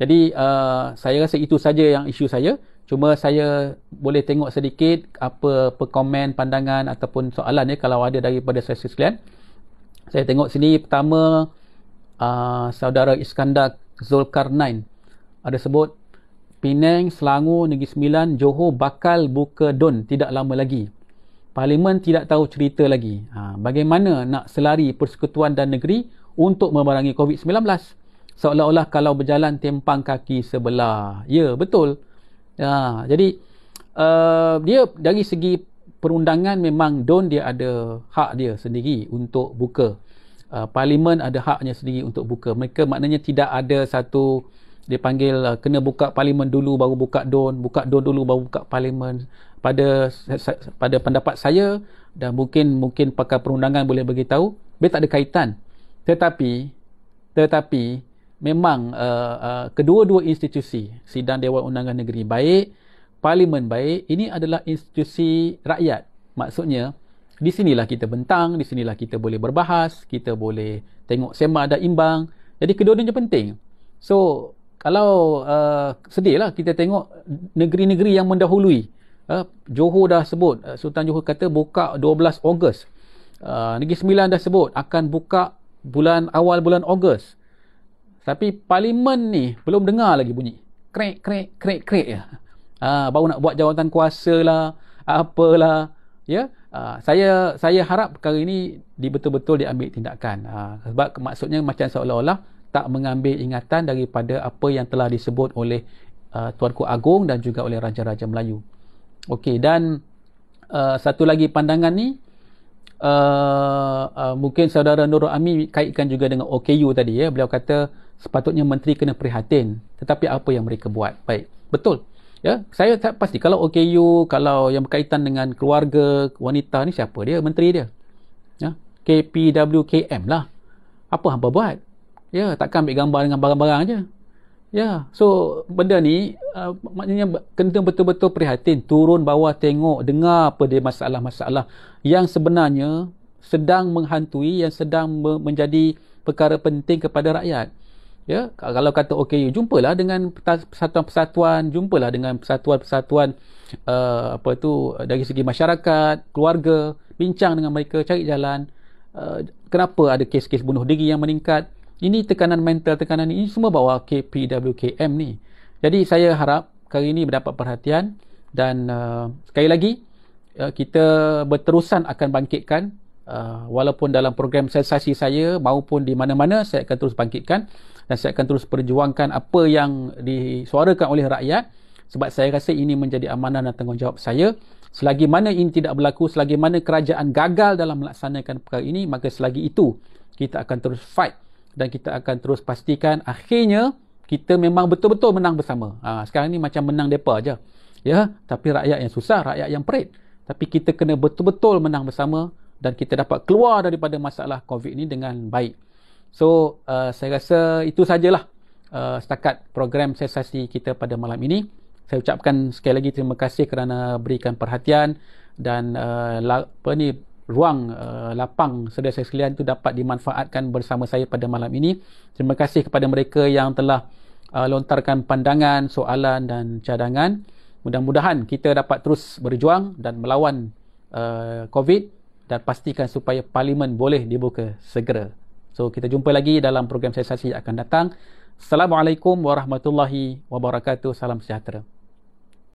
Jadi, uh, saya rasa itu saja yang isu saya. Cuma saya boleh tengok sedikit apa perkomen, pandangan ataupun soalan ya kalau ada daripada sesi sekalian. Saya tengok sini pertama uh, saudara Iskandar Zulkarnain ada sebut Penang, Selangor, Negeri Sembilan, Johor bakal buka don tidak lama lagi. Parlimen tidak tahu cerita lagi ha, bagaimana nak selari persekutuan dan negeri untuk memerangi COVID-19 seolah-olah kalau berjalan tempang kaki sebelah. Ya, betul. Ha, jadi, uh, dia dari segi perundangan memang DON dia ada hak dia sendiri untuk buka. Uh, Parlimen ada haknya sendiri untuk buka. Mereka maknanya tidak ada satu dia panggil uh, kena buka parlimen dulu baru buka don buka don dulu baru buka parlimen pada pada pendapat saya dan mungkin mungkin pakar perundangan boleh bagi tahu dia tak ada kaitan tetapi tetapi memang uh, uh, kedua-dua institusi sidang dewan undangan negeri baik parlimen baik ini adalah institusi rakyat maksudnya di sinilah kita bentang di sinilah kita boleh berbahas kita boleh tengok sema ada imbang jadi kedua-duanya penting so kalau uh, sedihlah kita tengok negeri-negeri yang mendahului uh, Johor dah sebut uh, Sultan Johor kata buka 12 Ogos uh, Negeri Sembilan dah sebut akan buka bulan awal bulan Ogos tapi parlimen ni belum dengar lagi bunyi krek krek krek krek ya. Uh, baru nak buat jawatan kuasa lah apalah ya yeah? uh, saya saya harap perkara ini di betul-betul diambil tindakan uh, sebab maksudnya macam seolah-olah tak mengambil ingatan daripada apa yang telah disebut oleh uh, Tuanku Agong dan juga oleh Raja-Raja Melayu. Okey, dan uh, satu lagi pandangan ni, uh, uh, mungkin Saudara Nurul Ami kaitkan juga dengan OKU tadi. Ya. Beliau kata sepatutnya menteri kena prihatin tetapi apa yang mereka buat. Baik, betul. Ya, saya tak pasti kalau OKU, kalau yang berkaitan dengan keluarga wanita ni siapa dia? Menteri dia. Ya, KPWKM lah. Apa hampa buat? Ya, takkan ambil gambar dengan barang-barang aje. Ya, so benda ni uh, maknanya kena betul-betul prihatin, turun bawah tengok, dengar apa dia masalah-masalah yang sebenarnya sedang menghantui yang sedang menjadi perkara penting kepada rakyat. Ya, kalau kata okay, jumpalah dengan persatuan-persatuan, jumpalah dengan persatuan-persatuan uh, apa tu dari segi masyarakat, keluarga, bincang dengan mereka, cari jalan uh, kenapa ada kes-kes bunuh diri yang meningkat ini tekanan mental tekanan ini semua bawa KPWKM ni jadi saya harap kali ini mendapat perhatian dan uh, sekali lagi uh, kita berterusan akan bangkitkan uh, walaupun dalam program sensasi saya maupun di mana-mana saya akan terus bangkitkan dan saya akan terus perjuangkan apa yang disuarakan oleh rakyat sebab saya rasa ini menjadi amanah dan tanggungjawab saya selagi mana ini tidak berlaku selagi mana kerajaan gagal dalam melaksanakan perkara ini maka selagi itu kita akan terus fight dan kita akan terus pastikan akhirnya kita memang betul-betul menang bersama. Ha, sekarang ni macam menang depa aja. Ya, tapi rakyat yang susah, rakyat yang perit. Tapi kita kena betul-betul menang bersama dan kita dapat keluar daripada masalah COVID ni dengan baik. So, uh, saya rasa itu sajalah uh, setakat program sesasi kita pada malam ini. Saya ucapkan sekali lagi terima kasih kerana berikan perhatian dan uh, apa ni ruang uh, lapang sedia sekalian itu dapat dimanfaatkan bersama saya pada malam ini. Terima kasih kepada mereka yang telah uh, lontarkan pandangan, soalan dan cadangan. Mudah-mudahan kita dapat terus berjuang dan melawan uh, COVID dan pastikan supaya parlimen boleh dibuka segera. So kita jumpa lagi dalam program sesi yang akan datang. Assalamualaikum warahmatullahi wabarakatuh. Salam sejahtera.